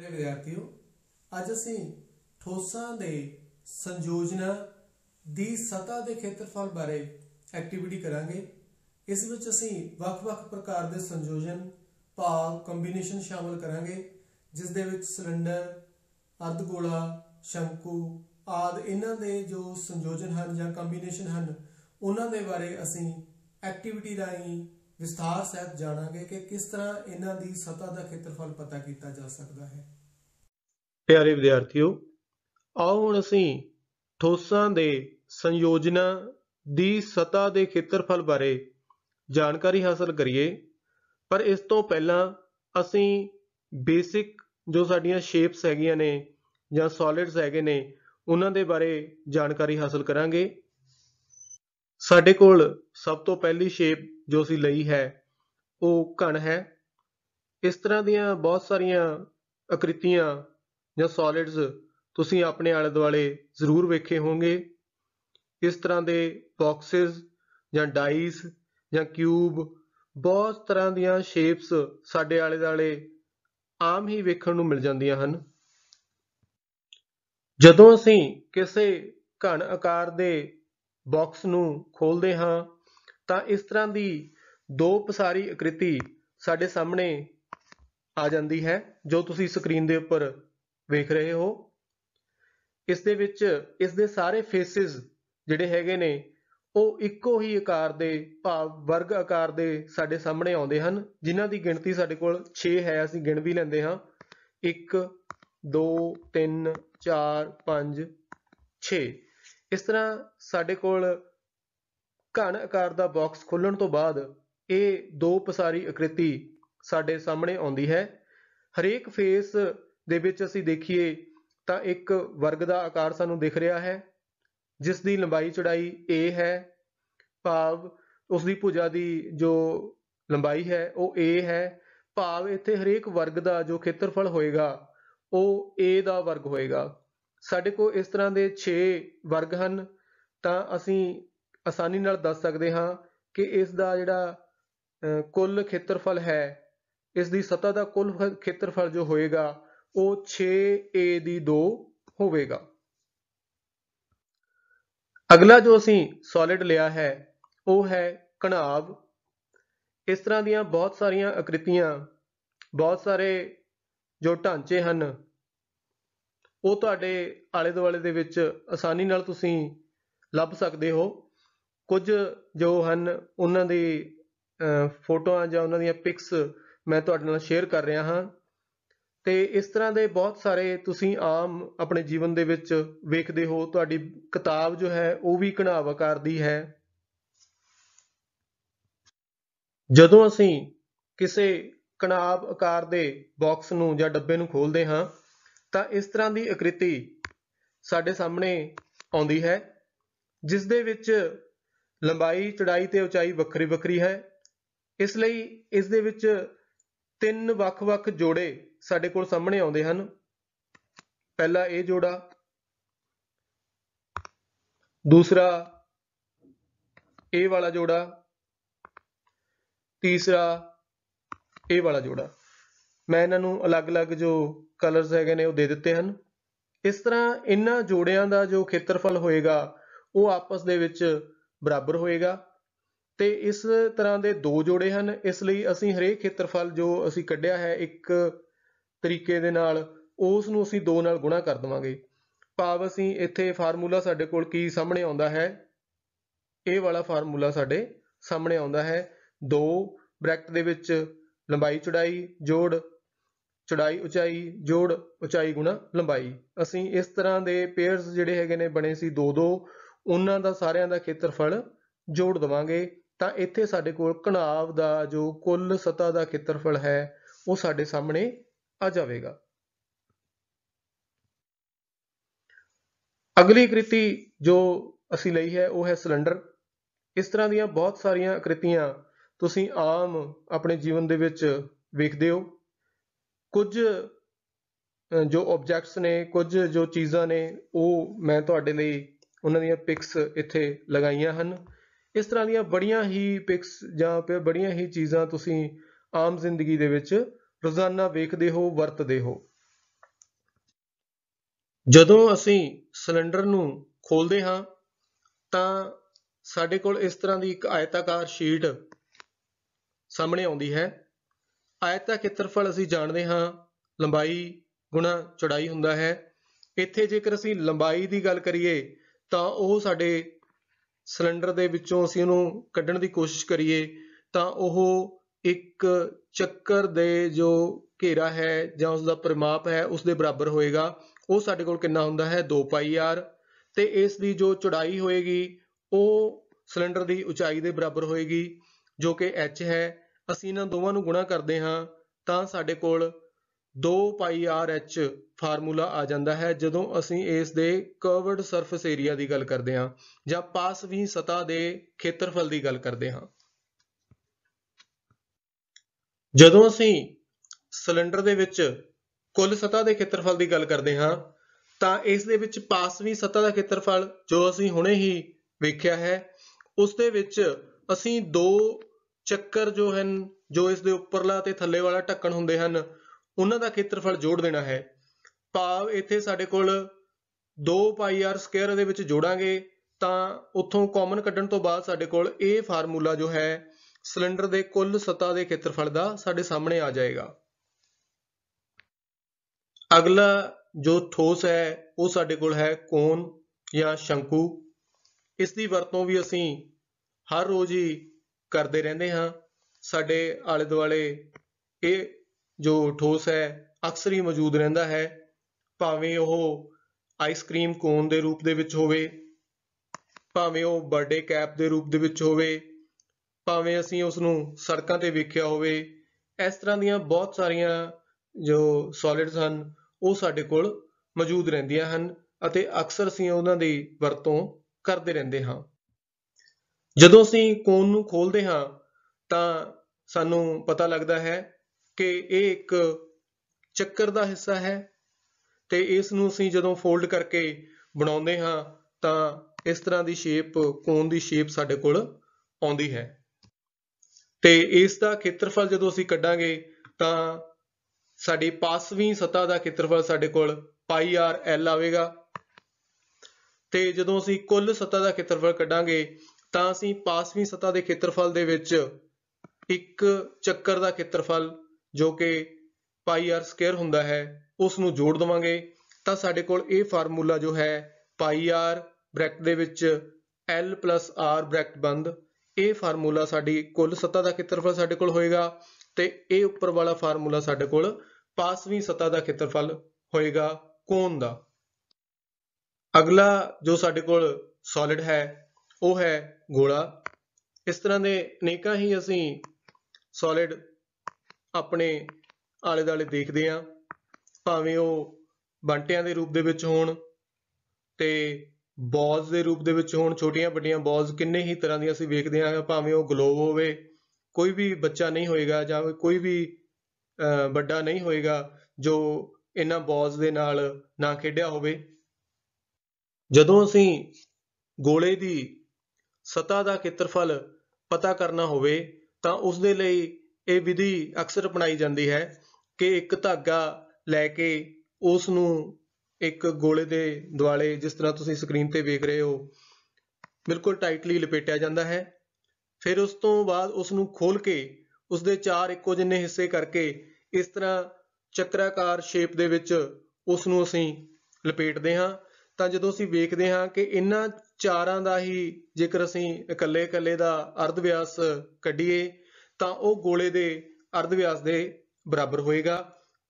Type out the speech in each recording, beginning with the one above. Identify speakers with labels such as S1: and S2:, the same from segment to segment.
S1: ਮੇਰੇ ਵਿਦਿਆਰਥੀਓ ਅੱਜ ਅਸੀਂ ਠੋਸਾਂ ਦੇ ਸੰਯੋਜਨਾ ਦੀ ਸਤਾ ਦੇ ਖੇਤਰਫਲ ਬਾਰੇ ਐਕਟੀਵਿਟੀ ਕਰਾਂਗੇ ਇਸ ਵਿੱਚ ਅਸੀਂ ਵੱਖ-ਵੱਖ ਪ੍ਰਕਾਰ ਦੇ ਸੰਯੋਜਨ ਭਾਗ ਕੰਬੀਨੇਸ਼ਨ ਸ਼ਾਮਲ ਕਰਾਂਗੇ ਜਿਸ ਦੇ ਵਿੱਚ ਸਿਲੰਡਰ ਅਰਧ ਗੋਲਾ ਸ਼ੰਕੂ ਆਦ ਇਹਨਾਂ ਦੇ ਜੋ ਸੰਯੋਜਨ ਹਨ ਜਾਂ ਕੰਬੀਨੇਸ਼ਨ ਹਨ ਉਹਨਾਂ ਦੇ ਬਾਰੇ ਅਸੀਂ ਐਕਟੀਵਿਟੀ ਰਾਹੀਂ ਵਿਸਥਾਰ ਸਹਿਤ ਜਾਣਾਂਗੇ ਕਿ ਕਿਸ ਤਰ੍ਹਾਂ ਇਹਨਾਂ ਦੀ ਸਤਾ ਦਾ ਖੇਤਰਫਲ ਪਤਾ ਕੀਤਾ ਜਾ ਸਕਦਾ ਹੈ ਪਿਆਰੇ ਵਿਦਿਆਰਥੀਓ ਆਓ ਹੁਣ ਅਸੀਂ ਠੋਸਾਂ ਦੇ ਸੰਯੋਜਨਾਂ ਦੀ ਸਤਾ ਦੇ ਖੇਤਰਫਲ ਬਾਰੇ ਜਾਣਕਾਰੀ ਹਾਸਲ ਕਰੀਏ ਪਰ ਇਸ ਤੋਂ ਪਹਿਲਾਂ ਅਸੀਂ ਬੇਸਿਕ ਜੋ ਸਾਡੀਆਂ ਸ਼ੇਪਸ ਹੈਗੀਆਂ ਨੇ ਜਾਂ ਸੋਲਿਡਸ ਹੈਗੇ ਨੇ ਉਹਨਾਂ ਦੇ ਬਾਰੇ ਜਾਣਕਾਰੀ ਹਾਸਲ ਕਰਾਂਗੇ ਸਾਡੇ ਕੋਲ ਸਭ ਤੋਂ ਪਹਿਲੀ ਸ਼ੇਪ ਜੋ ਅਸੀਂ ਲਈ ਹੈ ਉਹ ਘਣ ਹੈ ਇਸ ਤਰ੍ਹਾਂ ਦੀਆਂ ਬਹੁਤ ਸਾਰੀਆਂ ਆਕ੍ਰਿਤੀਆਂ ਜਾਂ ਸੋਲਿਡਸ ਤੁਸੀਂ ਆਪਣੇ ਆਲੇ ਦੁਆਲੇ ਜ਼ਰੂਰ ਵੇਖੇ ਹੋਵੋਗੇ ਇਸ ਤਰ੍ਹਾਂ ਦੇ ਬਾਕਸਸ ਜਾਂ ਡਾਈਸ ਜਾਂ ਕਿਊਬ ਬਹੁਤ ਤਰ੍ਹਾਂ ਦੀਆਂ ਸ਼ੇਪਸ ਸਾਡੇ ਆਲੇ ਦੁਆਲੇ ਆਮ ਹੀ ਵੇਖਣ ਨੂੰ ਮਿਲ ਜਾਂਦੀਆਂ ਹਨ ਜਦੋਂ ਅਸੀਂ ਕਿਸੇ ਘਣ ਆਕਾਰ ਦੇ ਬਾਕਸ ਨੂੰ ਖੋਲ੍ਹਦੇ ਹਾਂ ਤਾਂ ਇਸ ਤਰ੍ਹਾਂ ਦੀ ਦੋ ਪਸਾਰੀ ਆਕ੍ਰਿਤੀ ਸਾਡੇ ਸਾਹਮਣੇ ਆ ਜਾਂਦੀ ਹੈ ਜੋ ਤੁਸੀਂ ਸਕਰੀਨ ਦੇ ਉੱਪਰ ਵੇਖ ਰਹੇ ਹੋ ਇਸ ਦੇ ਵਿੱਚ ਇਸ ਦੇ ਸਾਰੇ ਫੇਸਿਸ ਜਿਹੜੇ ਹੈਗੇ ਨੇ ਉਹ ਇੱਕੋ ਹੀ ਆਕਾਰ ਦੇ ਭਾਵ ਵਰਗ ਆਕਾਰ ਦੇ ਸਾਡੇ ਸਾਹਮਣੇ ਆਉਂਦੇ ਹਨ ਜਿਨ੍ਹਾਂ ਦੀ ਗਿਣਤੀ ਸਾਡੇ ਕੋਲ 6 ਹੈ ਅਸੀਂ ਗਿਣ ਵੀ ਲੈਂਦੇ ਹਾਂ 1 2 3 4 5 6 ਇਸ ਤਰ੍ਹਾਂ ਸਾਡੇ ਕੋਲ ਘਣ ਆਕਾਰ ਦਾ ਬਾਕਸ ਖੋਲਣ ਤੋਂ ਬਾਅਦ ਇਹ ਦੋ ਪਸਾਰੀ ਆਕ੍ਰਿਤੀ ਸਾਡੇ ਸਾਹਮਣੇ ਆਉਂਦੀ ਹੈ ਹਰੇਕ ਫੇਸ ਦੇ ਵਿੱਚ ਅਸੀਂ ਦੇਖੀਏ ਤਾਂ ਇੱਕ ਵਰਗ ਦਾ ਆਕਾਰ ਸਾਨੂੰ ਦਿਖ ਰਿਹਾ ਹੈ ਜਿਸ ਦੀ ਲੰਬਾਈ ਚੌੜਾਈ a ਹੈ ਭਾਵ ਉਸ ਦੀ ਭੁਜਾ ਦੀ ਜੋ ਲੰਬਾਈ ਹੈ ਉਹ a ਹੈ ਭਾਵ ਇੱਥੇ ਹਰੇਕ ਵਰਗ ਦਾ ਜੋ ਖੇਤਰਫਲ ਹੋਏਗਾ ਉਹ a ਦਾ ਵਰਗ ਹੋਏਗਾ ਸਾਡੇ ਕੋਲ ਇਸ ਤਰ੍ਹਾਂ ਦੇ 6 ਵਰਗ ਹਨ ਤਾਂ ਅਸੀਂ ਆਸਾਨੀ ਨਾਲ ਦੱਸ ਸਕਦੇ ਹਾਂ ਕਿ ਇਸ ਦਾ ਜਿਹੜਾ ਕੁੱਲ ਖੇਤਰਫਲ ਹੈ ਇਸ ਦੀ ਸਤ੍ਹਾ ਦਾ ਕੁੱਲ ਖੇਤਰਫਲ ਜੋ ਹੋਏਗਾ ਉਹ 6a ਦੀ 2 ਹੋਵੇਗਾ ਅਗਲਾ ਜੋ ਅਸੀਂ ਸੋਲਿਡ ਲਿਆ ਹੈ ਉਹ ਹੈ ਕਣਾਬ ਇਸ ਤਰ੍ਹਾਂ ਦੀਆਂ ਬਹੁਤ ਸਾਰੀਆਂ ਆਕ੍ਰਿਤੀਆਂ ਬਹੁਤ ਸਾਰੇ ਜੋ ਢਾਂਚੇ ਹਨ ਉਹ ਤੁਹਾਡੇ ਆਲੇ ਦੁਆਲੇ ਦੇ ਵਿੱਚ ਆਸਾਨੀ ਨਾਲ ਤੁਸੀਂ ਲੱਭ ਸਕਦੇ ਹੋ ਕੁਝ ਜੋ ਹਨ ਉਹਨਾਂ ਦੀ ਫੋਟੋਆਂ ਜਾਂ ਉਹਨਾਂ ਦੀਆਂ ਪਿਕਸ ਮੈਂ ਤੁਹਾਡੇ ਨਾਲ ਸ਼ੇਅਰ ਕਰ ਰਿਹਾ ਹਾਂ ਤੇ ਇਸ ਤਰ੍ਹਾਂ ਦੇ ਬਹੁਤ ਸਾਰੇ ਤੁਸੀਂ ਆਮ ਆਪਣੇ ਜੀਵਨ ਦੇ ਵਿੱਚ ਵੇਖਦੇ ਹੋ ਤੁਹਾਡੀ ਕਿਤਾਬ ਜੋ ਹੈ ਉਹ ਵੀ ਘਣਾਵਾ ਕਰਦੀ ਹੈ ਜਦੋਂ ਅਸੀਂ ਕਿਸੇ ਕਨਾਬ ਆਕਾਰ ਦੇ ਬਾਕਸ ਨੂੰ ਜਾਂ ਡੱਬੇ ਨੂੰ ਖੋਲਦੇ ਹਾਂ ਤਾਂ ਇਸ ਤਰ੍ਹਾਂ ਦੀ ਆਕ੍ਰਿਤੀ ਸਾਡੇ ਸਾਹਮਣੇ ਆਉਂਦੀ ਹੈ ਜਿਸ ਦੇ ਵਿੱਚ ਲੰਬਾਈ ਚੌੜਾਈ ਤੇ ਉਚਾਈ ਵੱਖਰੀ ਵੱਖਰੀ ਹੈ ਇਸ ਲਈ ਇਸ ਦੇ ਵਿੱਚ ਤਿੰਨ ਵੱਖ-ਵੱਖ ਜੋੜੇ ਸਾਡੇ ਕੋਲ ਸਾਹਮਣੇ ਆਉਂਦੇ ਹਨ ਪਹਿਲਾ ਇਹ ਜੋੜਾ ਦੂਸਰਾ ਇਹ ਵਾਲਾ ਜੋੜਾ ਤੀਸਰਾ ਇਹ ਵਾਲਾ ਜੋੜਾ ਮੈਂ ਇਹਨਾਂ ਨੂੰ ਅਲੱਗ-ਅਲੱਗ ਜੋ ਕਲਰਸ ਹੈਗੇ ਨੇ ਉਹ ਦੇ ਦਿੱਤੇ ਹਨ ਇਸ ਤਰ੍ਹਾਂ ਇਹਨਾਂ ਜੋੜਿਆਂ ਦਾ ਜੋ ਖੇਤਰਫਲ ਹੋਏਗਾ ਉਹ ਆਪਸ ਦੇ ਵਿੱਚ ਬਰਾਬਰ ਹੋਏਗਾ ਤੇ ਇਸ ਤਰ੍ਹਾਂ ਦੇ ਦੋ ਜੋੜੇ ਹਨ ਇਸ ਲਈ ਅਸੀਂ ਹਰੇਕ ਖੇਤਰਫਲ ਜੋ ਅਸੀਂ ਕੱਢਿਆ ਹੈ ਇੱਕ ਤਰੀਕੇ ਦੇ ਨਾਲ ਉਸ ਨੂੰ ਅਸੀਂ 2 ਨਾਲ ਗੁਣਾ ਕਰ ਦਵਾਂਗੇ ਭਾਵ ਅਸੀਂ ਇੱਥੇ ਫਾਰਮੂਲਾ ਸਾਡੇ ਕੋਲ ਕੀ ਸਾਹਮਣੇ ਆਉਂਦਾ ਹੈ ਇਹ ਵਾਲਾ ਫਾਰਮੂਲਾ ਸਾਡੇ ਸਾਹਮਣੇ ਆਉਂਦਾ ਹੈ 2 ਬ੍ਰੈਕਟ ਦੇ ਵਿੱਚ ਲੰਬਾਈ ਚੌੜਾਈ ਜੋੜ ਚੌੜਾਈ ਉਚਾਈ ਜੋੜ ਉਚਾਈ ਗੁਣਾ ਲੰਬਾਈ ਅਸੀਂ ਇਸ ਤਰ੍ਹਾਂ ਦੇ ਪੇਅਰਸ ਜਿਹੜੇ ਹੈਗੇ ਨੇ ਬਣੇ ਸੀ ਦੋ ਦੋ ਉਹਨਾਂ ਦਾ ਸਾਰਿਆਂ ਦਾ ਖੇਤਰਫਲ ਜੋੜ ਦਵਾਂਗੇ ਤਾਂ ਇੱਥੇ ਸਾਡੇ ਕੋਲ ਕਣਾਵ ਦਾ ਜੋ ਕੁੱਲ ਸਤਾ ਦਾ ਖੇਤਰਫਲ ਹੈ ਉਹ ਸਾਡੇ ਸਾਹਮਣੇ ਆ ਜਾਵੇਗਾ ਅਗਲੀ ਕ੍ਰਿਤੀ ਜੋ ਅਸੀਂ ਲਈ ਹੈ ਉਹ ਹੈ ਸਿਲੰਡਰ ਇਸ ਤਰ੍ਹਾਂ ਦੀਆਂ ਬਹੁਤ ਸਾਰੀਆਂ ਕ੍ਰਿਤੀਆਂ ਤੁਸੀਂ ਆਮ ਆਪਣੇ ਜੀਵਨ ਦੇ ਵਿੱਚ ਵੇਖਦੇ ਹੋ ਕੁਝ ਜੋ ਆਬਜੈਕਟਸ ਨੇ ਕੁਝ ਜੋ ਚੀਜ਼ਾਂ ਨੇ ਉਹ ਮੈਂ ਤੁਹਾਡੇ ਲਈ ਉਹਨਾਂ ਦੀਆਂ ਪਿਕਸ ਇੱਥੇ ਲਗਾਈਆਂ ਹਨ ਇਸ ਤਰ੍ਹਾਂ ਦੀਆਂ ਬੜੀਆਂ ਹੀ ਪਿਕਸ ਜਾਂ ਫਿਰ ਬੜੀਆਂ ਹੀ ਚੀਜ਼ਾਂ ਤੁਸੀਂ ਆਮ ਜ਼ਿੰਦਗੀ ਦੇ ਵਿੱਚ ਰੋਜ਼ਾਨਾ ਵੇਖਦੇ ਹੋ ਵਰਤਦੇ ਹੋ ਜਦੋਂ ਅਸੀਂ ਸਿਲੰਡਰ ਨੂੰ ਖੋਲਦੇ ਹਾਂ ਤਾਂ ਸਾਡੇ ਕੋਲ ਇਸ ਤਰ੍ਹਾਂ ਦੀ ਇੱਕ ਆਇਤਾਕਾਰ ਸ਼ੀਟ ਸਾਹਮਣੇ ਆਉਂਦੀ ਹੈ ਆਇਤ ਦਾ ਖੇਤਰਫਲ ਅਸੀਂ ਜਾਣਦੇ ਹਾਂ ਲੰਬਾਈ ਗੁਣਾ ਚੌੜਾਈ ਹੁੰਦਾ ਹੈ ਇੱਥੇ ਜੇਕਰ ਅਸੀਂ ਲੰਬਾਈ ਦੀ ਗੱਲ ਕਰੀਏ ਤਾਂ ਉਹ ਸਾਡੇ ਸਿਲੰਡਰ ਦੇ ਵਿੱਚੋਂ ਅਸੀਂ ਉਹਨੂੰ ਕੱਢਣ ਦੀ ਕੋਸ਼ਿਸ਼ ਕਰੀਏ ਤਾਂ ਉਹ ਇੱਕ ਚੱਕਰ ਦੇ ਜੋ ਘੇਰਾ ਹੈ ਜਾਂ ਉਸ ਦਾ ਪਰਿਮਾਪ ਹੈ ਉਸ ਦੇ ਬਰਾਬਰ ਹੋਏਗਾ ਉਹ ਸਾਡੇ ਕੋਲ ਕਿੰਨਾ ਹੁੰਦਾ ਹੈ 2 ਪਾਈ ਆਰ ਤੇ ਇਸ ਦੀ ਜੋ ਚੌੜਾਈ ਹੋਏਗੀ ਉਹ ਸਿਲੰਡਰ ਦੀ ਉਚਾਈ ਦੇ ਬਰਾਬਰ ਹੋਏਗੀ ਜੋ ਕਿ h ਹੈ ਅਸੀਂ ਇਹਨਾਂ ਦੋਵਾਂ ਨੂੰ ਗੁਣਾ ਕਰਦੇ ਹਾਂ ਤਾਂ ਸਾਡੇ ਕੋਲ 2πRh ਫਾਰਮੂਲਾ ਆ ਜਾਂਦਾ ਹੈ ਜਦੋਂ ਅਸੀਂ ਇਸ ਦੇ ਕਰਵਡ ਸਰਫੇਸ ਏਰੀਆ ਦੀ ਗੱਲ ਕਰਦੇ ਹਾਂ ਜਾਂ ਪਾਸਵੀਂ ਸਤਾ ਦੇ ਖੇਤਰਫਲ ਦੀ ਗੱਲ ਕਰਦੇ ਹਾਂ ਜਦੋਂ ਅਸੀਂ ਸਿਲੰਡਰ ਦੇ ਵਿੱਚ ਕੁੱਲ ਸਤਾ ਦੇ ਖੇਤਰਫਲ ਦੀ ਗੱਲ ਕਰਦੇ ਹਾਂ ਤਾਂ ਇਸ ਦੇ ਵਿੱਚ ਪਾਸਵੀਂ ਸਤਾ ਦਾ ਖੇਤਰਫਲ ਜੋ ਅਸੀਂ ਹੁਣੇ ਹੀ ਵੇਖਿਆ ਹੈ ਉਸ ਦੇ ਵਿੱਚ ਅਸੀਂ ਦੋ ਚੱਕਰ ਜੋ ਹਨ ਜੋ ਇਸ ਦੇ ਉੱਪਰਲਾ ਤੇ ਥੱਲੇ ਵਾਲਾ ਢੱਕਣ ਹੁੰਦੇ ਹਨ ਉਹਨਾਂ ਦਾ ਖੇਤਰਫਲ ਜੋੜ ਦੇਣਾ ਹੈ ਭਾਵ ਇੱਥੇ ਸਾਡੇ ਕੋਲ 2πr2 ਦੇ ਵਿੱਚ ਜੋੜਾਂਗੇ ਤਾਂ ਉੱਥੋਂ ਕਾਮਨ ਕੱਢਣ ਤੋਂ ਬਾਅਦ ਸਾਡੇ ਕੋਲ ਇਹ ਫਾਰਮੂਲਾ ਜੋ ਹੈ ਸਿਲੰਡਰ ਦੇ ਕੁੱਲ ਸਤਾ ਦੇ ਖੇਤਰਫਲ ਦਾ ਸਾਡੇ ਸਾਹਮਣੇ ਆ ਜਾਏਗਾ ਅਗਲਾ ਜੋ ਠੋਸ ਹੈ ਉਹ ਸਾਡੇ ਕੋਲ ਹੈ ਕੋਨ ਜਾਂ ਸ਼ੰਕੂ ਇਸ ਦੀ ਵਰਤੋਂ ਵੀ ਅਸੀਂ ਹਰ ਰੋਜ਼ ਹੀ ਕਰਦੇ ਰਹਿੰਦੇ ਹਾਂ ਸਾਡੇ ਆਲੇ ਦੁਆਲੇ ਇਹ ਜੋ ਠੋਸ ਹੈ ਅਕਸਰ ਹੀ ਮੌਜੂਦ ਰਹਿੰਦਾ ਹੈ ਭਾਵੇਂ ਉਹ ਆਈਸਕ੍ਰੀਮ ਕੋਨ ਦੇ ਰੂਪ ਦੇ ਵਿੱਚ ਹੋਵੇ ਭਾਵੇਂ ਉਹ ਬਰਥਡੇ ਕੈਪ ਦੇ ਰੂਪ ਦੇ ਵਿੱਚ ਹੋਵੇ ਭਾਵੇਂ ਅਸੀਂ ਉਸ ਨੂੰ ਸੜਕਾਂ ਤੇ ਵੇਖਿਆ ਹੋਵੇ ਇਸ ਤਰ੍ਹਾਂ ਦੀਆਂ ਬਹੁਤ ਸਾਰੀਆਂ ਜੋ ਸੋਲਿਡਸ ਹਨ ਉਹ ਸਾਡੇ ਕੋਲ ਮੌਜੂਦ ਰਹਿੰਦੀਆਂ ਹਨ ਅਤੇ ਅਕਸਰ ਅਸੀਂ ਉਹਨਾਂ ਦੀ ਵਰਤੋਂ ਕਰਦੇ ਰਹਿੰਦੇ ਹਾਂ ਜਦੋਂ ਅਸੀਂ ਕੋਨ ਨੂੰ ਖੋਲਦੇ ਹਾਂ ਤਾਂ ਸਾਨੂੰ ਪਤਾ ਲੱਗਦਾ ਹੈ ਕਿ ਇਹ ਇੱਕ ਚੱਕਰ ਦਾ ਹਿੱਸਾ ਹੈ ਤੇ ਇਸ ਨੂੰ ਅਸੀਂ ਜਦੋਂ ਫੋਲਡ ਕਰਕੇ ਬਣਾਉਂਦੇ ਹਾਂ ਤਾਂ ਇਸ ਤਰ੍ਹਾਂ ਦੀ ਸ਼ੇਪ ਕੋਨ ਦੀ ਸ਼ੇਪ ਸਾਡੇ ਕੋਲ ਆਉਂਦੀ ਹੈ ਤੇ ਇਸ ਦਾ ਖੇਤਰਫਲ ਜਦੋਂ ਅਸੀਂ ਕੱਢਾਂਗੇ ਤਾਂ ਸਾਡੀ ਪਾਸਵੀਂ ਸਤਾ ਦਾ ਖੇਤਰਫਲ ਸਾਡੇ ਕੋਲ ਪਾਈ ਆਰ ਐਲ ਆਵੇਗਾ ਤੇ ਜਦੋਂ ਅਸੀਂ ਕੁੱਲ ਸਤਾ ਦਾ ਖੇਤਰਫਲ ਕੱਢਾਂਗੇ ਤਾਂ ਅਸੀਂ ਪਾਸਵੀਂ ਸਤ੍ਹਾ ਦੇ ਖੇਤਰਫਲ ਦੇ ਵਿੱਚ ਇੱਕ ਚੱਕਰ ਦਾ ਖੇਤਰਫਲ ਜੋ ਕਿ ਪਾਈ ਆਰ ਸਕੁਅਰ ਹੁੰਦਾ ਹੈ ਉਸ ਨੂੰ ਜੋੜ ਦਵਾਂਗੇ ਤਾਂ ਸਾਡੇ ਕੋਲ ਇਹ ਫਾਰਮੂਲਾ ਜੋ ਹੈ ਪਾਈ r ਬ੍ਰੈਕਟ ਦੇ ਵਿੱਚ l r ਬ੍ਰੈਕਟ ਬੰਦ ਇਹ ਫਾਰਮੂਲਾ ਸਾਡੀ ਕੁੱਲ ਸਤ੍ਹਾ ਦਾ ਖੇਤਰਫਲ ਸਾਡੇ ਕੋਲ ਹੋਏਗਾ ਤੇ ਇਹ ਉੱਪਰ ਵਾਲਾ ਫਾਰਮੂਲਾ ਸਾਡੇ ਕੋਲ ਪਾਸਵੀਂ ਸਤ੍ਹਾ ਦਾ ਖੇਤਰਫਲ ਹੋਏਗਾ ਕੋਨ ਦਾ ਅਗਲਾ ਜੋ ਸਾਡੇ ਕੋਲ ਸੋਲਿਡ ਹੈ ਉਹ ਹੈ ਗੋਲਾ ਇਸ ਤਰ੍ਹਾਂ ਦੇ ਅਨੇਕਾਂ ਹੀ ਅਸੀਂ ਸੋਲਿਡ ਆਪਣੇ ਆਲੇ ਦਾਲੇ ਦੇਖਦੇ ਹਾਂ ਭਾਵੇਂ ਉਹ ਬੰਟਿਆਂ ਦੇ ਰੂਪ ਦੇ ਵਿੱਚ ਹੋਣ ਤੇ ਬੌਲਸ ਦੇ ਰੂਪ ਦੇ ਵਿੱਚ ਹੋਣ ਛੋਟੀਆਂ ਵੱਡੀਆਂ ਬੌਲਸ ਕਿੰਨੇ ਹੀ ਤਰ੍ਹਾਂ ਦੀਆਂ ਅਸੀਂ ਵੇਖਦੇ ਹਾਂ ਭਾਵੇਂ ਉਹ ਗਲੋਬ ਹੋਵੇ ਕੋਈ ਵੀ ਬੱਚਾ ਨਹੀਂ ਹੋਏਗਾ ਜਾਂ ਕੋਈ ਵੀ ਵੱਡਾ ਨਹੀਂ ਹੋਏਗਾ ਜੋ ਇਹਨਾਂ ਬੌਲਸ ਦੇ ਨਾਲ ਨਾ ਖੇਡਿਆ ਹੋਵੇ ਜਦੋਂ ਅਸੀਂ ਗੋਲੇ ਦੀ ਸਤ੍ਹਾ ਦਾ ਖੇਤਰਫਲ ਪਤਾ ਕਰਨਾ ਹੋਵੇ ਤਾਂ ਉਸ ਦੇ ਲਈ ਇਹ ਵਿਧੀ ਅਕਸਰ ਅਪਣਾਈ ਜਾਂਦੀ ਹੈ ਕਿ ਇੱਕ ਧਾਗਾ ਲੈ ਕੇ ਉਸ ਨੂੰ ਇੱਕ ਗੋਲੇ ਦੇ ਦੁਆਲੇ ਜਿਸ ਤਰ੍ਹਾਂ ਤੁਸੀਂ ਸਕਰੀਨ ਤੇ ਵੇਖ ਰਹੇ ਹੋ ਬਿਲਕੁਲ ਟਾਈਟਲੀ ਲਪੇਟਿਆ ਜਾਂਦਾ ਹੈ ਫਿਰ ਉਸ ਤੋਂ ਬਾਅਦ ਉਸ ਨੂੰ ਖੋਲ ਕੇ ਉਸ ਦੇ ਚਾਰ ਇੱਕੋ ਜਿੰਨੇ ਹਿੱਸੇ ਕਰਕੇ ਇਸ ਤਰ੍ਹਾਂ ਚੱਕਰਾਕਾਰ ਸ਼ੇਪ ਦੇ ਵਿੱਚ ਉਸ ਨੂੰ ਅਸੀਂ ਲਪੇਟਦੇ ਹਾਂ ਤਾਂ ਜਦੋਂ ਅਸੀਂ ਵੇਖਦੇ ਹਾਂ ਕਿ ਇਹਨਾਂ ਚਾਰਾਂ ਦਾ ਹੀ ਜੇਕਰ ਅਸੀਂ ਇਕੱਲੇ ਇਕੱਲੇ ਦਾ ਅਰਧ ਵਿਆਸ ਕੱਢੀਏ ਤਾਂ ਉਹ ਗੋਲੇ ਦੇ ਅਰਧ ਵਿਆਸ ਦੇ ਬਰਾਬਰ ਹੋਏਗਾ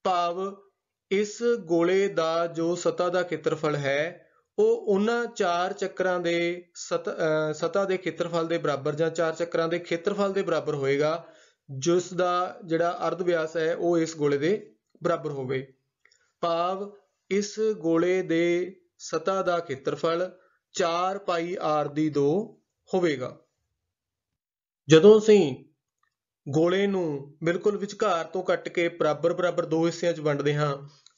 S1: ਭਾਵ ਇਸ ਗੋਲੇ ਦਾ ਜੋ ਸਤਾ ਦਾ ਖੇਤਰਫਲ ਹੈ ਉਹ ਉਹਨਾਂ ਚਾਰ ਚੱਕਰਾਂ ਦੇ ਸਤਾ ਦੇ ਖੇਤਰਫਲ ਦੇ ਬਰਾਬਰ ਜਾਂ ਚਾਰ ਚੱਕਰਾਂ ਦੇ ਖੇਤਰਫਲ ਦੇ ਬਰਾਬਰ ਹੋਏਗਾ ਜਿਸ ਦਾ ਜਿਹੜਾ ਅਰਧ ਵਿਆਸ ਹੈ ਉਹ ਇਸ ਗੋਲੇ ਦੇ ਬਰਾਬਰ ਹੋਵੇ ਭਾਵ ਇਸ ਗੋਲੇ ਦੇ ਸਤਾ ਦਾ ਖੇਤਰਫਲ 4 ਪਾਈ r ਦੀ 2 ਹੋਵੇਗਾ ਜਦੋਂ ਅਸੀਂ ਗੋਲੇ ਨੂੰ ਬਿਲਕੁਲ ਵਿਚਕਾਰ ਤੋਂ ਕੱਟ ਕੇ ਬਰਾਬਰ ਬਰਾਬਰ ਦੋ ਹਿੱਸਿਆਂ 'ਚ ਵੰਡਦੇ ਹਾਂ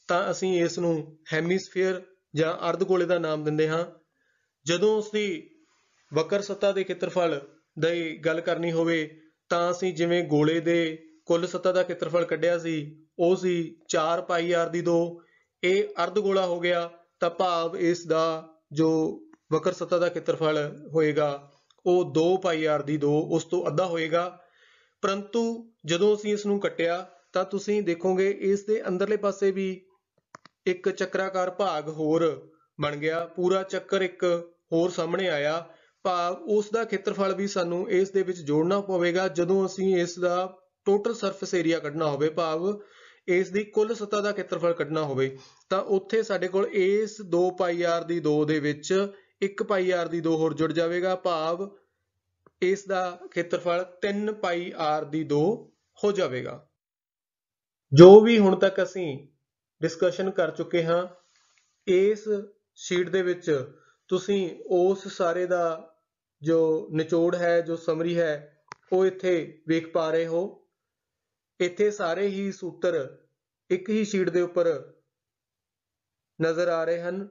S1: ਤਾਂ ਅਸੀਂ ਇਸ ਨੂੰ ਹੈਮੀਸਫੀਅਰ ਜਾਂ ਅਰਧ ਗੋਲੇ ਦਾ ਨਾਮ ਦਿੰਦੇ ਹਾਂ ਜਦੋਂ ਉਸ ਦੀ ਵਕਰ ਸਤ੍ਹਾ ਦੇ ਖੇਤਰਫਲ ਦੀ ਗੱਲ ਕਰਨੀ ਹੋਵੇ ਤਾਂ ਅਸੀਂ ਜਿਵੇਂ ਗੋਲੇ ਦੇ ਕੁੱਲ ਸਤ੍ਹਾ ਦਾ ਖੇਤਰਫਲ ਕੱਢਿਆ ਸੀ ਉਹ ਸੀ 4 ਪਾਈ r ਦੀ 2 ਇਹ ਅਰਧ ਗੋਲਾ ਹੋ ਗਿਆ ਤਾਂ ਭਾਵ ਇਸ ਦਾ ਜੋ ਵਕਰ ਸਤ੍ਹਾ ਦਾ ਖੇਤਰਫਲ ਹੋਏਗਾ ਉਹ 2 ਪਾਈ r ਦੀ 2 ਉਸ ਤੋਂ ਅੱਧਾ ਹੋਏਗਾ ਪਰੰਤੂ ਜਦੋਂ ਅਸੀਂ ਇਸ ਨੂੰ ਕੱਟਿਆ ਤਾਂ ਤੁਸੀਂ ਦੇਖੋਗੇ ਇਸ ਦੇ ਅੰਦਰਲੇ ਪਾਸੇ ਵੀ ਇੱਕ ਚੱਕਰਾਕਾਰ ਭਾਗ ਹੋਰ ਬਣ ਗਿਆ ਪੂਰਾ ਚੱਕਰ ਇੱਕ ਹੋਰ ਸਾਹਮਣੇ ਆਇਆ ਭਾਵ ਉਸ ਦਾ ਖੇਤਰਫਲ ਵੀ ਸਾਨੂੰ ਇਸ ਦੇ ਵਿੱਚ ਜੋੜਨਾ ਪਵੇਗਾ ਜਦੋਂ ਅਸੀਂ ਇਸ ਦਾ ਟੋਟਲ ਸਰਫੇਸ ਏਰੀਆ ਕੱਢਣਾ ਹੋਵੇ ਭਾਵ ਇਸ ਦੀ ਕੁੱਲ ਸਤ੍ਹਾ ਦਾ ਖੇਤਰਫਲ ਕੱਢਣਾ ਹੋਵੇ ਤਾਂ ਉੱਥੇ ਸਾਡੇ ਕੋਲ ਇਸ 2 ਪਾਈ r ਦੀ 2 ਦੇ ਵਿੱਚ 1 ਪਾਈ r ਦੀ 2 ਹੋਰ ਜੁੜ ਜਾਵੇਗਾ ਭਾਵ ਇਸ ਦਾ ਖੇਤਰਫਲ 3 ਪਾਈ r ਦੀ 2 ਹੋ ਜਾਵੇਗਾ ਜੋ ਵੀ ਹੁਣ ਤੱਕ ਅਸੀਂ ਡਿਸਕਸ਼ਨ ਕਰ ਚੁੱਕੇ ਹਾਂ ਇਸ ਸ਼ੀਟ ਦੇ ਵਿੱਚ ਤੁਸੀਂ ਉਸ ਸਾਰੇ ਦਾ ਜੋ ਨਿਚੋੜ ਹੈ ਜੋ ਸਮਰੀ ਹੈ ਉਹ ਇੱਥੇ ਵੇਖ ਪਾ ਰਹੇ ਹੋ ਇੱਥੇ ਸਾਰੇ ਹੀ ਸੂਤਰ ਇੱਕ ਹੀ ਸ਼ੀਟ ਦੇ ਉੱਪਰ ਨਜ਼ਰ ਆ ਰਹੇ ਹਨ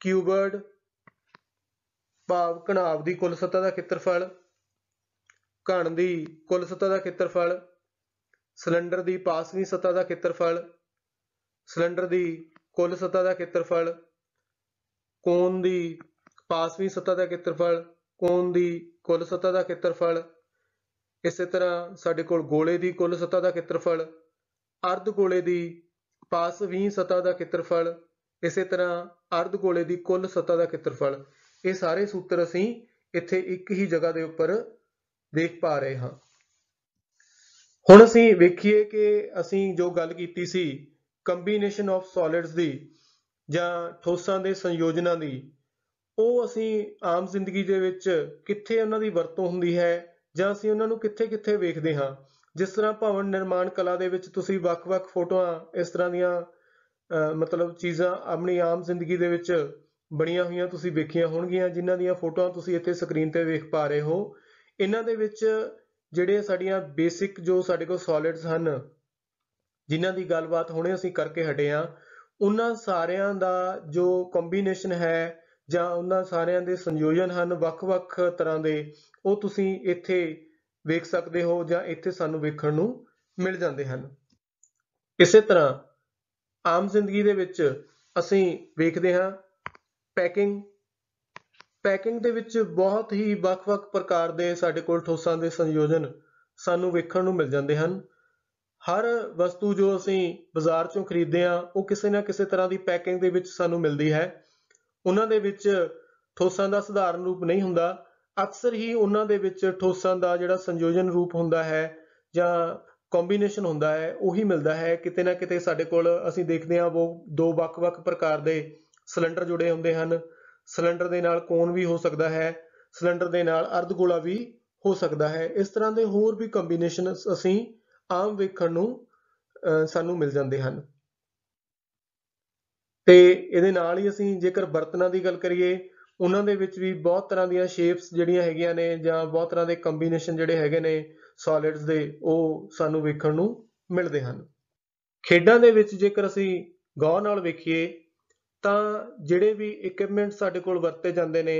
S1: ਕਿਊਬਰਡ ਭਾਵ ਘਣਾਵ ਦੀ ਕੁੱਲ ਸਤ੍ਹਾ ਦਾ ਖੇਤਰਫਲ ਘਣ ਦੀ ਕੁੱਲ ਸਤ੍ਹਾ ਦਾ ਖੇਤਰਫਲ ਸਿਲੰਡਰ ਦੀ ਪਾਸਵੀਂ ਸਤ੍ਹਾ ਦਾ ਖੇਤਰਫਲ ਸਿਲੰਡਰ ਦੀ ਕੁੱਲ ਸਤ੍ਹਾ ਦਾ ਖੇਤਰਫਲ ਕੋਨ ਦੀ ਪਾਸਵੀਂ ਸਤ੍ਹਾ ਦਾ ਖੇਤਰਫਲ ਕੋਨ ਦੀ ਕੁੱਲ ਸਤ੍ਹਾ ਦਾ ਖੇਤਰਫਲ ਇਸੇ ਤਰ੍ਹਾਂ ਸਾਡੇ ਕੋਲ ਗੋਲੇ ਦੀ ਕੁੱਲ ਸਤ੍ਹਾ ਦਾ ਖੇਤਰਫਲ ਅਰਧ ਗੋਲੇ ਦੀ ਪਾਸਵੀਂ ਸਤ੍ਹਾ ਦਾ ਖੇਤਰਫਲ ਇਸੇ ਤਰ੍ਹਾਂ ਅਰਧ ਗੋਲੇ ਦੀ ਕੁੱਲ ਸਤ੍ਹਾ ਦਾ ਖੇਤਰਫਲ ਇਹ ਸਾਰੇ ਸੂਤਰ ਅਸੀਂ ਇੱਥੇ ਇੱਕ ਹੀ ਜਗ੍ਹਾ ਦੇ ਉੱਪਰ ਦੇਖ ਪਾ ਰਹੇ ਹਾਂ ਹੁਣ ਅਸੀਂ ਵੇਖੀਏ ਕਿ ਅਸੀਂ ਜੋ ਗੱਲ ਕੀਤੀ ਸੀ ਕੰਬੀਨੇਸ਼ਨ ਆਫ ਸੋਲਿਡਸ ਦੀ ਜਾਂ ਠੋਸਾਂ ਦੇ ਸੰਯੋਜਨਾਂ ਦੀ ਉਹ ਅਸੀਂ ਆਮ ਜ਼ਿੰਦਗੀ ਦੇ ਵਿੱਚ ਕਿੱਥੇ ਉਹਨਾਂ ਦੀ ਵਰਤੋਂ ਹੁੰਦੀ ਹੈ ਜਾਂ ਅਸੀਂ ਉਹਨਾਂ ਨੂੰ ਕਿੱਥੇ-ਕਿੱਥੇ ਵੇਖਦੇ ਹਾਂ ਜਿਸ ਤਰ੍ਹਾਂ ਭਵਨ ਨਿਰਮਾਣ ਕਲਾ ਦੇ ਵਿੱਚ ਤੁਸੀਂ ਵੱਖ-ਵੱਖ ਫੋਟੋਆਂ ਇਸ ਤਰ੍ਹਾਂ ਦੀਆਂ ਮਤਲਬ ਚੀਜ਼ਾਂ ਆਪਣੀ ਆਮ ਜ਼ਿੰਦਗੀ ਦੇ ਵਿੱਚ ਬਣੀਆਂ ਹੋਈਆਂ ਤੁਸੀਂ ਵੇਖੀਆਂ ਹੋਣਗੀਆਂ ਜਿਨ੍ਹਾਂ ਦੀਆਂ ਫੋਟੋਆਂ ਤੁਸੀਂ ਇੱਥੇ ਸਕਰੀਨ ਤੇ ਵੇਖ ਪਾ ਰਹੇ ਹੋ ਇਹਨਾਂ ਦੇ ਵਿੱਚ ਜਿਹੜੇ ਸਾਡੀਆਂ ਬੇਸਿਕ ਜੋ ਸਾਡੇ ਕੋਲ ਸੋਲਿਡਸ ਹਨ ਜਿਨ੍ਹਾਂ ਦੀ ਗੱਲਬਾਤ ਹੁਣੇ ਅਸੀਂ ਕਰਕੇ ਹਟੇ ਆ ਉਹਨਾਂ ਸਾਰਿਆਂ ਦਾ ਜੋ ਕੰਬੀਨੇਸ਼ਨ ਹੈ ਜਾਂ ਉਹਨਾਂ ਸਾਰਿਆਂ ਦੇ ਸੰਯੋਜਨ ਹਨ ਵੱਖ-ਵੱਖ ਤਰ੍ਹਾਂ ਦੇ ਉਹ ਤੁਸੀਂ ਇੱਥੇ ਵੇਖ ਸਕਦੇ ਹੋ ਜਾਂ ਇੱਥੇ ਸਾਨੂੰ ਵੇਖਣ ਨੂੰ ਮਿਲ ਜਾਂਦੇ ਹਨ ਇਸੇ ਤਰ੍ਹਾਂ ਆਮ ਜ਼ਿੰਦਗੀ ਦੇ ਵਿੱਚ ਅਸੀਂ ਵੇਖਦੇ ਹਾਂ ਪੈਕਿੰਗ ਪੈਕਿੰਗ ਦੇ ਵਿੱਚ ਬਹੁਤ ਹੀ ਵੱਖ-ਵੱਖ ਪ੍ਰਕਾਰ ਦੇ ਸਾਡੇ ਕੋਲ ਠੋਸਾਂ ਦੇ ਸੰਯੋਜਨ ਸਾਨੂੰ ਵੇਖਣ ਨੂੰ ਮਿਲ ਜਾਂਦੇ ਹਨ ਹਰ ਵਸਤੂ ਜੋ ਅਸੀਂ ਬਾਜ਼ਾਰ ਚੋਂ ਖਰੀਦਦੇ ਹਾਂ ਉਹ ਕਿਸੇ ਨਾ ਕਿਸੇ ਤਰ੍ਹਾਂ ਦੀ ਪੈਕਿੰਗ ਦੇ ਵਿੱਚ ਸਾਨੂੰ ਮਿਲਦੀ ਹੈ ਉਹਨਾਂ ਦੇ ਵਿੱਚ ਠੋਸਾਂ ਦਾ ਸਧਾਰਨ ਰੂਪ ਨਹੀਂ ਹੁੰਦਾ ਅਕਸਰ ਹੀ ਉਹਨਾਂ ਦੇ ਵਿੱਚ ਠੋਸਾਂ ਦਾ ਜਿਹੜਾ ਸੰਯੋਜਨ ਰੂਪ ਹੁੰਦਾ ਹੈ ਜਾਂ ਕੰਬੀਨੇਸ਼ਨ ਹੁੰਦਾ ਹੈ ਉਹੀ ਮਿਲਦਾ ਹੈ ਕਿਤੇ ਨਾ ਕਿਤੇ ਸਾਡੇ ਕੋਲ ਅਸੀਂ ਦੇਖਦੇ ਹਾਂ ਉਹ ਦੋ ਵੱਖ-ਵੱਖ ਪ੍ਰਕਾਰ ਦੇ ਸਿਲੰਡਰ ਜੁੜੇ ਹੁੰਦੇ ਹਨ ਸਿਲੰਡਰ ਦੇ ਨਾਲ ਕੋਨ ਵੀ ਹੋ ਸਕਦਾ ਹੈ ਸਿਲੰਡਰ ਦੇ ਨਾਲ ਅਰਧ ਗੋਲਾ ਵੀ ਹੋ ਸਕਦਾ ਹੈ ਇਸ ਤਰ੍ਹਾਂ ਦੇ ਹੋਰ ਵੀ ਕੰਬੀਨੇਸ਼ਨ ਅਸੀਂ ਆਮ ਵੇਖਣ ਨੂੰ ਸਾਨੂੰ ਮਿਲ ਜਾਂਦੇ ਹਨ ਤੇ ਇਹਦੇ ਨਾਲ ਹੀ ਅਸੀਂ ਜੇਕਰ ਬਰਤਨਾਂ ਦੀ ਗੱਲ ਕਰੀਏ ਉਹਨਾਂ ਦੇ ਵਿੱਚ ਵੀ ਬਹੁਤ ਤਰ੍ਹਾਂ ਦੀਆਂ ਸ਼ੇਪਸ ਜਿਹੜੀਆਂ ਹੈਗੀਆਂ ਨੇ ਜਾਂ ਬਹੁਤ ਤਰ੍ਹਾਂ ਦੇ ਕੰਬੀਨੇਸ਼ਨ ਜਿਹੜੇ ਹੈਗੇ ਨੇ ਸੋਲਿਡਸ ਦੇ ਉਹ ਸਾਨੂੰ ਵੇਖਣ ਨੂੰ ਮਿਲਦੇ ਹਨ ਖੇਡਾਂ ਦੇ ਵਿੱਚ ਜੇਕਰ ਅਸੀਂ ਗੌਰ ਨਾਲ ਵੇਖੀਏ ਤਾਂ ਜਿਹੜੇ ਵੀ ਇਕਵਿਪਮੈਂਟ ਸਾਡੇ ਕੋਲ ਵਰਤੇ ਜਾਂਦੇ ਨੇ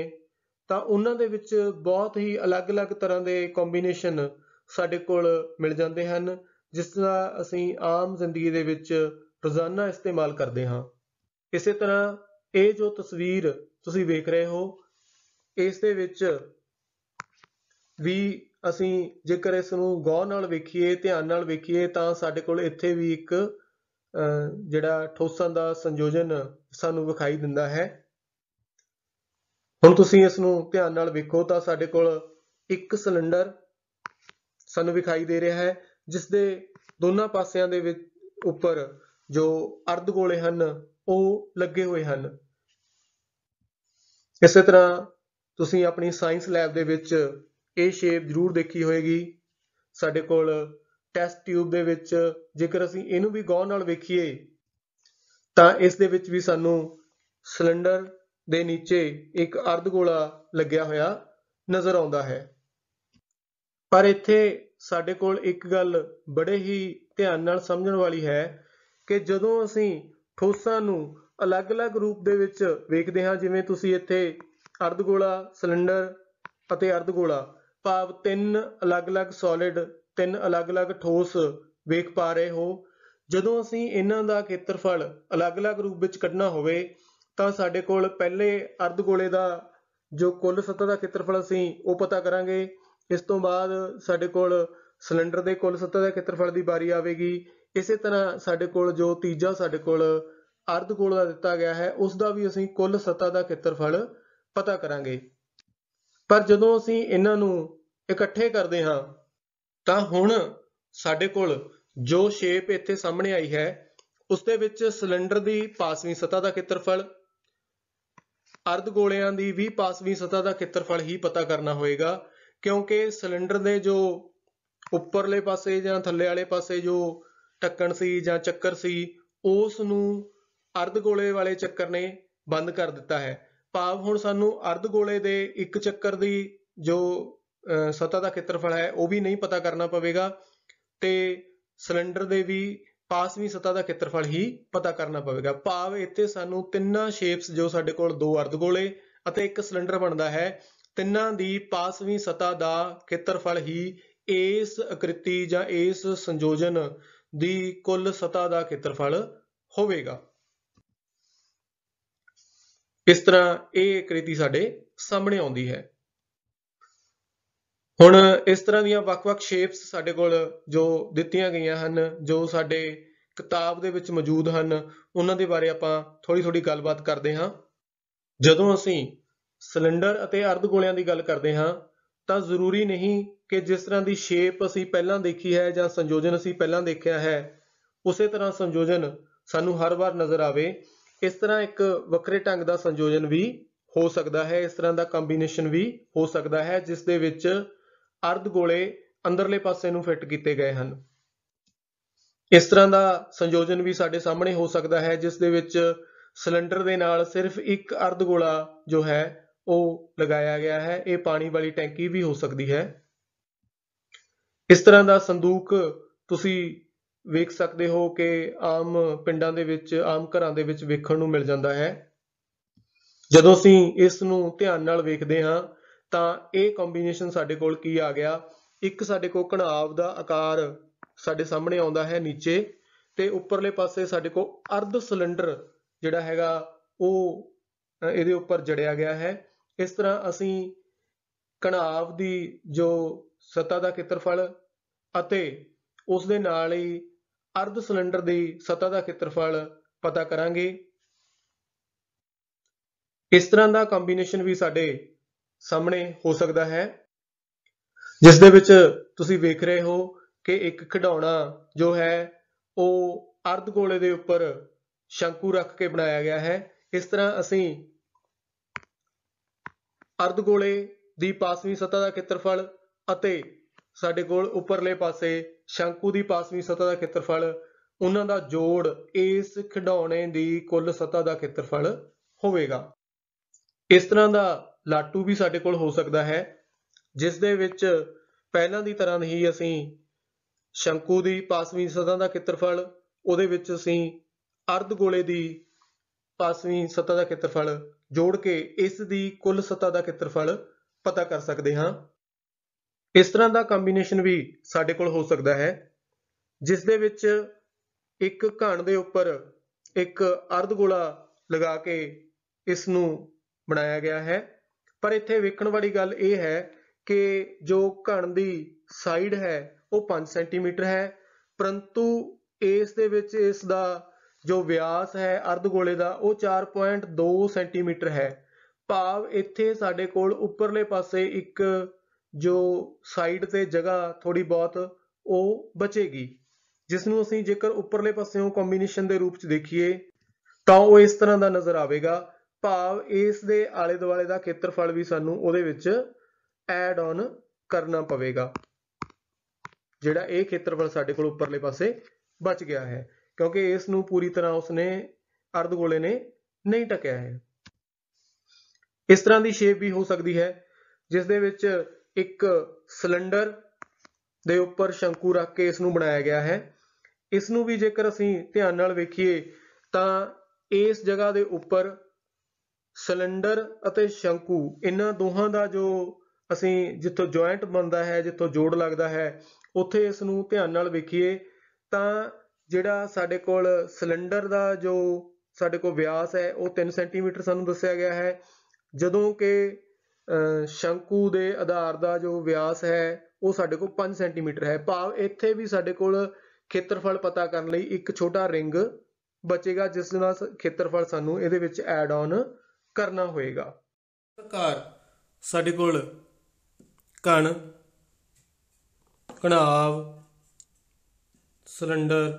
S1: ਤਾਂ ਉਹਨਾਂ ਦੇ ਵਿੱਚ ਬਹੁਤ ਹੀ ਅਲੱਗ-ਅਲੱਗ ਤਰ੍ਹਾਂ ਦੇ ਕੰਬੀਨੇਸ਼ਨ ਸਾਡੇ ਕੋਲ ਮਿਲ ਜਾਂਦੇ ਹਨ ਜਿਸ ਦਾ ਅਸੀਂ ਆਮ ਜ਼ਿੰਦਗੀ ਦੇ ਵਿੱਚ ਰੋਜ਼ਾਨਾ ਇਸਤੇਮਾਲ ਕਰਦੇ ਹਾਂ ਇਸੇ ਤਰ੍ਹਾਂ ਇਹ ਜੋ ਤਸਵੀਰ ਤੁਸੀਂ ਵੇਖ ਰਹੇ ਹੋ ਇਸ ਦੇ ਵਿੱਚ ਵੀ ਅਸੀਂ ਜੇਕਰ ਇਸ ਨੂੰ ਗੌਰ ਨਾਲ ਵੇਖੀਏ ਧਿਆਨ ਨਾਲ ਵੇਖੀਏ ਤਾਂ ਸਾਡੇ ਕੋਲ ਇੱਥੇ ਵੀ ਇੱਕ ਜਿਹੜਾ ਠੋਸਾਂ ਦਾ ਸੰਯੋਜਨ ਸਾਨੂੰ ਵਿਖਾਈ ਦਿੰਦਾ ਹੈ ਹੁਣ ਤੁਸੀਂ ਇਸ ਨੂੰ ਧਿਆਨ ਨਾਲ ਵੇਖੋ ਤਾਂ ਸਾਡੇ ਕੋਲ ਇੱਕ ਸਿਲੰਡਰ ਸਾਨੂੰ ਵਿਖਾਈ ਦੇ ਰਿਹਾ ਹੈ ਜਿਸ ਦੇ ਦੋਨਾਂ ਪਾਸਿਆਂ ਦੇ ਵਿੱਚ ਉੱਪਰ ਜੋ ਅਰਧ ਗੋਲੇ ਹਨ ਉਹ ਲੱਗੇ ਹੋਏ ਹਨ ਇਸੇ ਤਰ੍ਹਾਂ ਤੁਸੀਂ ਆਪਣੀ ਸਾਇੰਸ ਲੈਬ ਦੇ ਵਿੱਚ ਇਹ ਸ਼ੇਪ ਜ਼ਰੂਰ ਦੇਖੀ ਹੋਏਗੀ ਸਾਡੇ ਕੋਲ ਟੈਸਟ ਟਿਊਬ ਦੇ ਵਿੱਚ ਜੇਕਰ ਅਸੀਂ ਇਹਨੂੰ ਵੀ ਗੌਰ ਨਾਲ ਵੇਖੀਏ ਤਾਂ ਇਸ ਦੇ ਵਿੱਚ ਵੀ ਸਾਨੂੰ ਸਿਲੰਡਰ ਦੇ ਨੀਚੇ ਇੱਕ ਅਰਧ ਗੋਲਾ ਲੱਗਿਆ ਹੋਇਆ ਨਜ਼ਰ ਆਉਂਦਾ ਹੈ ਪਰ ਇੱਥੇ ਸਾਡੇ ਕੋਲ ਇੱਕ ਗੱਲ ਬੜੇ ਹੀ ਧਿਆਨ ਨਾਲ ਸਮਝਣ ਵਾਲੀ ਹੈ ਕਿ ਜਦੋਂ ਅਸੀਂ ਠੋਸਾਂ ਨੂੰ ਅਲੱਗ-ਅਲੱਗ ਰੂਪ ਦੇ ਵਿੱਚ ਵੇਖਦੇ ਹਾਂ ਜਿਵੇਂ ਤੁਸੀਂ ਇੱਥੇ ਅਰਧ ਗੋਲਾ ਸਿਲੰਡਰ ਅਤੇ ਅਰਧ ਗੋਲਾ ਭਾਵ ਤਿੰਨ ਅਲੱਗ-ਅਲੱਗ ਸੋਲਿਡ ਤਿੰਨ ਅਲੱਗ-ਅਲੱਗ ਠੋਸ ਵੇਖ ਪਾ ਰਹੇ ਹੋ ਜਦੋਂ ਅਸੀਂ ਇਹਨਾਂ ਦਾ ਖੇਤਰਫਲ ਅਲੱਗ-ਅਲੱਗ ਰੂਪ ਵਿੱਚ ਕੱਢਣਾ ਹੋਵੇ ਤਾਂ ਸਾਡੇ ਕੋਲ ਪਹਿਲੇ ਅਰਧ ਗੋਲੇ ਦਾ ਜੋ ਕੁੱਲ ਸਤਹ ਦਾ ਖੇਤਰਫਲ ਅਸੀਂ ਉਹ ਪਤਾ ਕਰਾਂਗੇ ਇਸ ਤੋਂ ਬਾਅਦ ਸਾਡੇ ਕੋਲ ਸਿਲੰਡਰ ਦੇ ਕੁੱਲ ਸਤਹ ਦਾ ਖੇਤਰਫਲ ਦੀ ਵਾਰੀ ਆਵੇਗੀ ਇਸੇ ਤਰ੍ਹਾਂ ਸਾਡੇ ਕੋਲ ਜੋ ਤੀਜਾ ਸਾਡੇ ਕੋਲ ਅਰਧਗੋਲ ਦਾ ਦਿੱਤਾ ਗਿਆ ਹੈ ਉਸ ਦਾ ਵੀ ਅਸੀਂ ਕੁੱਲ ਸਤਹ ਦਾ ਖੇਤਰਫਲ ਪਤਾ ਕਰਾਂਗੇ ਪਰ ਜਦੋਂ ਅਸੀਂ ਇਹਨਾਂ ਨੂੰ ਇਕੱਠੇ ਕਰਦੇ ਹਾਂ ਤਾਂ ਹੁਣ ਸਾਡੇ ਕੋਲ ਜੋ ਸ਼ੇਪ ਇੱਥੇ ਸਾਹਮਣੇ ਆਈ ਹੈ ਉਸ ਦੇ ਵਿੱਚ ਸਿਲੰਡਰ ਦੀ 5ਵੀਂ ਸਤਹ ਦਾ ਖੇਤਰਫਲ ਅਰਧ ਗੋਲਿਆਂ ਦੀ ਵੀ 5ਵੀਂ ਸਤਹ ਦਾ ਖੇਤਰਫਲ ਹੀ ਪਤਾ ਕਰਨਾ ਹੋਵੇਗਾ ਕਿਉਂਕਿ ਸਿਲੰਡਰ ਦੇ ਜੋ ਉੱਪਰਲੇ ਪਾਸੇ ਜਾਂ ਥੱਲੇ ਵਾਲੇ ਪਾਸੇ ਜੋ ਟੱਕਣ ਸੀ ਜਾਂ ਚੱਕਰ ਸੀ ਉਸ ਨੂੰ ਅਰਧ ਗੋਲੇ ਵਾਲੇ ਚੱਕਰ ਨੇ ਬੰਦ ਕਰ ਦਿੱਤਾ ਹੈ ਭਾਵ ਹੁਣ ਸਾਨੂੰ ਅਰਧ ਗੋਲੇ ਦੇ ਇੱਕ ਚੱਕਰ ਦੀ ਜੋ ਸਤਹ ਦਾ ਖੇਤਰਫਲ ਹੈ ਉਹ ਵੀ ਨਹੀਂ ਪਤਾ ਕਰਨਾ ਪਵੇਗਾ ਤੇ ਸਿਲੰਡਰ ਦੇ ਵੀ ਪਾਸਵੀਂ ਸਤਾ ਦਾ ਖੇਤਰਫਲ ਹੀ ਪਤਾ ਕਰਨਾ ਪਵੇਗਾ ਭਾਵ ਇੱਥੇ ਸਾਨੂੰ ਤਿੰਨਾਂ ਸ਼ੇਪਸ ਜੋ ਸਾਡੇ ਕੋਲ ਦੋ ਅਰਧ ਗੋਲੇ ਅਤੇ ਇੱਕ ਸਿਲੰਡਰ ਬਣਦਾ ਹੈ ਤਿੰਨਾਂ ਦੀ ਪਾਸਵੀਂ ਸਤਾ ਦਾ ਖੇਤਰਫਲ ਹੀ ਇਸ ਆਕ੍ਰਿਤੀ ਜਾਂ ਇਸ ਸੰਯੋਜਨ ਦੀ ਕੁੱਲ ਸਤਾ ਦਾ ਖੇਤਰਫਲ ਹੋਵੇਗਾ ਇਸ ਤਰ੍ਹਾਂ ਇਹ ਆਕ੍ਰਿਤੀ ਸਾਡੇ ਸਾਹਮਣੇ ਆਉਂਦੀ ਹੈ ਹੁਣ ਇਸ ਤਰ੍ਹਾਂ ਦੀਆਂ ਵੱਖ-ਵੱਖ ਸ਼ੇਪਸ ਸਾਡੇ ਕੋਲ ਜੋ ਦਿੱਤੀਆਂ ਗਈਆਂ ਹਨ ਜੋ ਸਾਡੇ ਕਿਤਾਬ ਦੇ ਵਿੱਚ ਮੌਜੂਦ ਹਨ ਉਹਨਾਂ ਦੇ ਬਾਰੇ ਆਪਾਂ ਥੋੜੀ-ਥੋੜੀ ਗੱਲਬਾਤ ਕਰਦੇ ਹਾਂ ਜਦੋਂ ਅਸੀਂ ਸਿਲੰਡਰ ਅਤੇ ਅਰਧ ਗੋਲਿਆਂ ਦੀ ਗੱਲ ਕਰਦੇ ਹਾਂ ਤਾਂ ਜ਼ਰੂਰੀ ਨਹੀਂ ਕਿ ਜਿਸ ਤਰ੍ਹਾਂ ਦੀ ਸ਼ੇਪ ਅਸੀਂ ਪਹਿਲਾਂ ਦੇਖੀ ਹੈ ਜਾਂ ਸੰਯੋਜਨ ਅਸੀਂ ਪਹਿਲਾਂ ਦੇਖਿਆ ਹੈ ਉਸੇ ਤਰ੍ਹਾਂ ਸੰਯੋਜਨ ਸਾਨੂੰ ਹਰ ਵਾਰ ਨਜ਼ਰ ਆਵੇ ਇਸ ਤਰ੍ਹਾਂ ਇੱਕ ਵੱਖਰੇ ਢੰਗ ਦਾ ਸੰਯੋਜਨ ਵੀ ਹੋ ਸਕਦਾ ਹੈ ਇਸ ਤਰ੍ਹਾਂ ਦਾ ਕੰਬੀਨੇਸ਼ਨ ਵੀ ਹੋ ਸਕਦਾ ਹੈ ਜਿਸ ਦੇ ਵਿੱਚ ਅਰਧ ਗੋਲੇ ਅੰਦਰਲੇ ਪਾਸੇ ਨੂੰ ਫਿੱਟ ਕੀਤੇ ਗਏ ਹਨ ਇਸ ਤਰ੍ਹਾਂ ਦਾ ਸੰਯੋਜਨ ਵੀ ਸਾਡੇ ਸਾਹਮਣੇ ਹੋ ਸਕਦਾ ਹੈ ਜਿਸ ਦੇ ਵਿੱਚ ਸਿਲੰਡਰ ਦੇ ਨਾਲ ਸਿਰਫ ਇੱਕ ਅਰਧ ਗੋਲਾ ਜੋ ਹੈ ਉਹ ਲਗਾਇਆ ਗਿਆ ਹੈ ਇਹ ਪਾਣੀ ਵਾਲੀ ਟੈਂਕੀ ਵੀ ਹੋ ਸਕਦੀ ਹੈ ਇਸ ਤਰ੍ਹਾਂ ਦਾ ਸੰਦੂਕ ਤੁਸੀਂ ਵੇਖ ਸਕਦੇ ਹੋ ਕਿ ਆਮ ਪਿੰਡਾਂ ਦੇ ਵਿੱਚ ਆਮ ਘਰਾਂ ਦੇ ਵਿੱਚ ਵੇਖਣ ਨੂੰ ਮਿਲ ਜਾਂਦਾ ਹੈ ਜਦੋਂ ਅਸੀਂ ਇਸ ਨੂੰ ਧਿਆਨ ਨਾਲ ਵੇਖਦੇ ਹਾਂ ਤਾਂ ਇਹ ਕੰਬੀਨੇਸ਼ਨ ਸਾਡੇ ਕੋਲ ਕੀ ਆ ਗਿਆ ਇੱਕ ਸਾਡੇ ਕੋਲ ਘਣਾਵ ਦਾ ਆਕਾਰ ਸਾਡੇ ਸਾਹਮਣੇ ਆਉਂਦਾ ਹੈ ਨੀਚੇ ਤੇ ਉੱਪਰਲੇ ਪਾਸੇ ਸਾਡੇ ਕੋਲ ਅਰਧ ਸਿਲੰਡਰ ਜਿਹੜਾ ਹੈਗਾ ਉਹ ਇਹਦੇ ਉੱਪਰ ਜੜਿਆ ਗਿਆ ਹੈ ਇਸ ਤਰ੍ਹਾਂ ਅਸੀਂ ਘਣਾਵ ਦੀ ਜੋ ਸਤਾ ਦਾ ਖੇਤਰਫਲ ਅਤੇ ਉਸ ਦੇ ਨਾਲ ਹੀ ਅਰਧ ਸਿਲੰਡਰ ਦੀ ਸਤਾ ਦਾ ਖੇਤਰਫਲ ਪਤਾ ਕਰਾਂਗੇ ਇਸ ਤਰ੍ਹਾਂ ਦਾ ਕੰਬੀਨੇਸ਼ਨ ਵੀ ਸਾਡੇ ਸਾਹਮਣੇ ਹੋ ਸਕਦਾ ਹੈ ਜਿਸ ਦੇ ਵਿੱਚ ਤੁਸੀਂ ਵੇਖ ਰਹੇ ਹੋ ਕਿ ਇੱਕ ਖਿਡੌਣਾ ਜੋ ਹੈ ਉਹ ਅਰਧ ਗੋਲੇ ਦੇ ਉੱਪਰ ਸ਼ੰਕੂ ਰੱਖ ਕੇ ਬਣਾਇਆ ਗਿਆ ਹੈ ਇਸ ਤਰ੍ਹਾਂ ਅਸੀਂ ਅਰਧ ਗੋਲੇ ਦੀ ਪਾਸਵੀਂ ਸਤਹ ਦਾ ਖੇਤਰਫਲ ਅਤੇ ਸਾਡੇ ਕੋਲ ਉੱਪਰਲੇ ਪਾਸੇ ਸ਼ੰਕੂ ਦੀ ਪਾਸਵੀਂ ਸਤਹ ਦਾ ਖੇਤਰਫਲ ਉਹਨਾਂ ਦਾ ਜੋੜ ਇਸ ਖਿਡੌਣੇ ਦੀ ਕੁੱਲ ਸਤਹ ਦਾ ਖੇਤਰਫਲ ਹੋਵੇਗਾ ਇਸ ਤਰ੍ਹਾਂ ਦਾ ਲਾਟੂ ਵੀ ਸਾਡੇ ਕੋਲ ਹੋ ਸਕਦਾ ਹੈ ਜਿਸ ਦੇ ਵਿੱਚ ਪਹਿਲਾਂ ਦੀ ਤਰ੍ਹਾਂ ਹੀ ਅਸੀਂ ਸ਼ੰਕੂ ਦੀ ਪਾਸਵੀਂ ਸਤ੍ਹਾ ਦਾ ਖੇਤਰਫਲ ਉਹਦੇ ਵਿੱਚ ਅਸੀਂ ਅਰਧ ਗੋਲੇ ਦੀ ਪਾਸਵੀਂ ਸਤ੍ਹਾ ਦਾ ਖੇਤਰਫਲ ਜੋੜ ਕੇ ਇਸ ਦੀ ਕੁੱਲ ਸਤ੍ਹਾ ਦਾ ਖੇਤਰਫਲ ਪਤਾ ਕਰ ਸਕਦੇ ਹਾਂ ਇਸ ਤਰ੍ਹਾਂ ਦਾ ਕੰਬੀਨੇਸ਼ਨ ਵੀ ਸਾਡੇ ਕੋਲ ਹੋ ਸਕਦਾ ਹੈ ਜਿਸ ਦੇ ਵਿੱਚ ਇੱਕ ਘਣ ਦੇ ਉੱਪਰ ਇੱਕ ਅਰਧ ਗੋਲਾ ਲਗਾ ਕੇ ਇਸ ਨੂੰ ਬਣਾਇਆ ਗਿਆ ਹੈ ਪਰ ਇੱਥੇ ਵੇਖਣ ਵਾਲੀ ਗੱਲ ਇਹ ਹੈ ਕਿ ਜੋ ਘਣ ਦੀ ਸਾਈਡ ਹੈ ਉਹ 5 ਸੈਂਟੀਮੀਟਰ ਹੈ ਪਰੰਤੂ ਇਸ ਦੇ ਵਿੱਚ ਇਸ ਦਾ ਜੋ ਵਿਆਸ ਹੈ ਅਰਧ ਗੋਲੇ ਦਾ ਉਹ 4.2 ਸੈਂਟੀਮੀਟਰ ਹੈ ਭਾਵ ਇੱਥੇ ਸਾਡੇ ਕੋਲ ਉੱਪਰਲੇ ਪਾਸੇ ਇੱਕ ਜੋ ਸਾਈਡ ਤੇ ਜਗ੍ਹਾ ਥੋੜੀ ਬਹੁਤ ਉਹ ਬਚੇਗੀ ਜਿਸ ਨੂੰ ਅਸੀਂ ਜੇਕਰ ਉੱਪਰਲੇ ਪਾਸਿਓਂ ਕੰਬੀਨੇਸ਼ਨ ਦੇ ਰੂਪ ਚ ਦੇਖੀਏ ਤਾਂ ਉਹ ਇਸ ਤਰ੍ਹਾਂ ਦਾ ਨਜ਼ਰ ਆਵੇਗਾ ਭਾਵ ਇਸ ਦੇ ਆਲੇ ਦੁਆਲੇ ਦਾ ਖੇਤਰਫਲ ਵੀ ਸਾਨੂੰ ਉਹਦੇ ਵਿੱਚ ਐਡ ਔਨ ਕਰਨਾ ਪਵੇਗਾ ਜਿਹੜਾ ਇਹ ਖੇਤਰਫਲ ਸਾਡੇ ਕੋਲ ਉੱਪਰਲੇ ਪਾਸੇ ਬਚ ਗਿਆ ਹੈ ਕਿਉਂਕਿ ਇਸ ਨੂੰ ਪੂਰੀ ਤਰ੍ਹਾਂ ਉਸਨੇ ਅਰਧਗੋਲੇ ਨੇ ਨਹੀਂ ਟਕਿਆ ਹੈ ਇਸ ਤਰ੍ਹਾਂ ਦੀ ਸ਼ੇਪ ਵੀ ਹੋ ਸਕਦੀ ਹੈ ਜਿਸ ਦੇ ਵਿੱਚ ਇੱਕ ਸਿਲੰਡਰ ਦੇ ਉੱਪਰ ਸ਼ੰਕੂ ਰੱਖ ਕੇ ਇਸ ਨੂੰ ਬਣਾਇਆ ਗਿਆ ਹੈ ਇਸ ਨੂੰ ਵੀ ਜੇਕਰ ਅਸੀਂ ਧਿਆਨ ਨਾਲ ਵੇਖੀਏ ਤਾਂ ਇਸ ਜਗ੍ਹਾ ਦੇ ਉੱਪਰ ਸਿਲੰਡਰ ਅਤੇ ਸ਼ੰਕੂ ਇਹਨਾਂ ਦੋਹਾਂ ਦਾ ਜੋ ਅਸੀਂ ਜਿੱਥੋਂ ਜੁਆਇੰਟ ਬਣਦਾ ਹੈ ਜਿੱਥੋਂ ਜੋੜ ਲੱਗਦਾ ਹੈ ਉੱਥੇ ਇਸ ਨੂੰ ਧਿਆਨ ਨਾਲ ਵੇਖੀਏ ਤਾਂ ਜਿਹੜਾ ਸਾਡੇ ਕੋਲ ਸਿਲੰਡਰ ਦਾ ਜੋ ਸਾਡੇ ਕੋਲ ਵਿਆਸ ਹੈ ਉਹ 3 ਸੈਂਟੀਮੀਟਰ ਸਾਨੂੰ ਦੱਸਿਆ ਗਿਆ ਹੈ ਜਦੋਂ ਕਿ ਸ਼ੰਕੂ ਦੇ ਆਧਾਰ ਦਾ ਜੋ ਵਿਆਸ ਹੈ ਉਹ ਸਾਡੇ ਕੋਲ 5 ਸੈਂਟੀਮੀਟਰ ਹੈ ਭਾਵ ਇੱਥੇ ਵੀ ਸਾਡੇ ਕੋਲ ਖੇਤਰਫਲ ਪਤਾ ਕਰਨ ਲਈ ਇੱਕ ਛੋਟਾ ਰਿੰਗ ਬਚੇਗਾ ਜਿਸ ਨਾਲ ਖੇਤਰਫਲ ਸਾਨੂੰ ਇਹਦੇ ਵਿੱਚ ਐਡ ਆਨ ਕਰਨਾ ਹੋਏਗਾ ਸਰਕਾਰ ਸਾਡੇ ਕੋਲ ਕਣ ਕਣਾਵ ਸਿਲੰਡਰ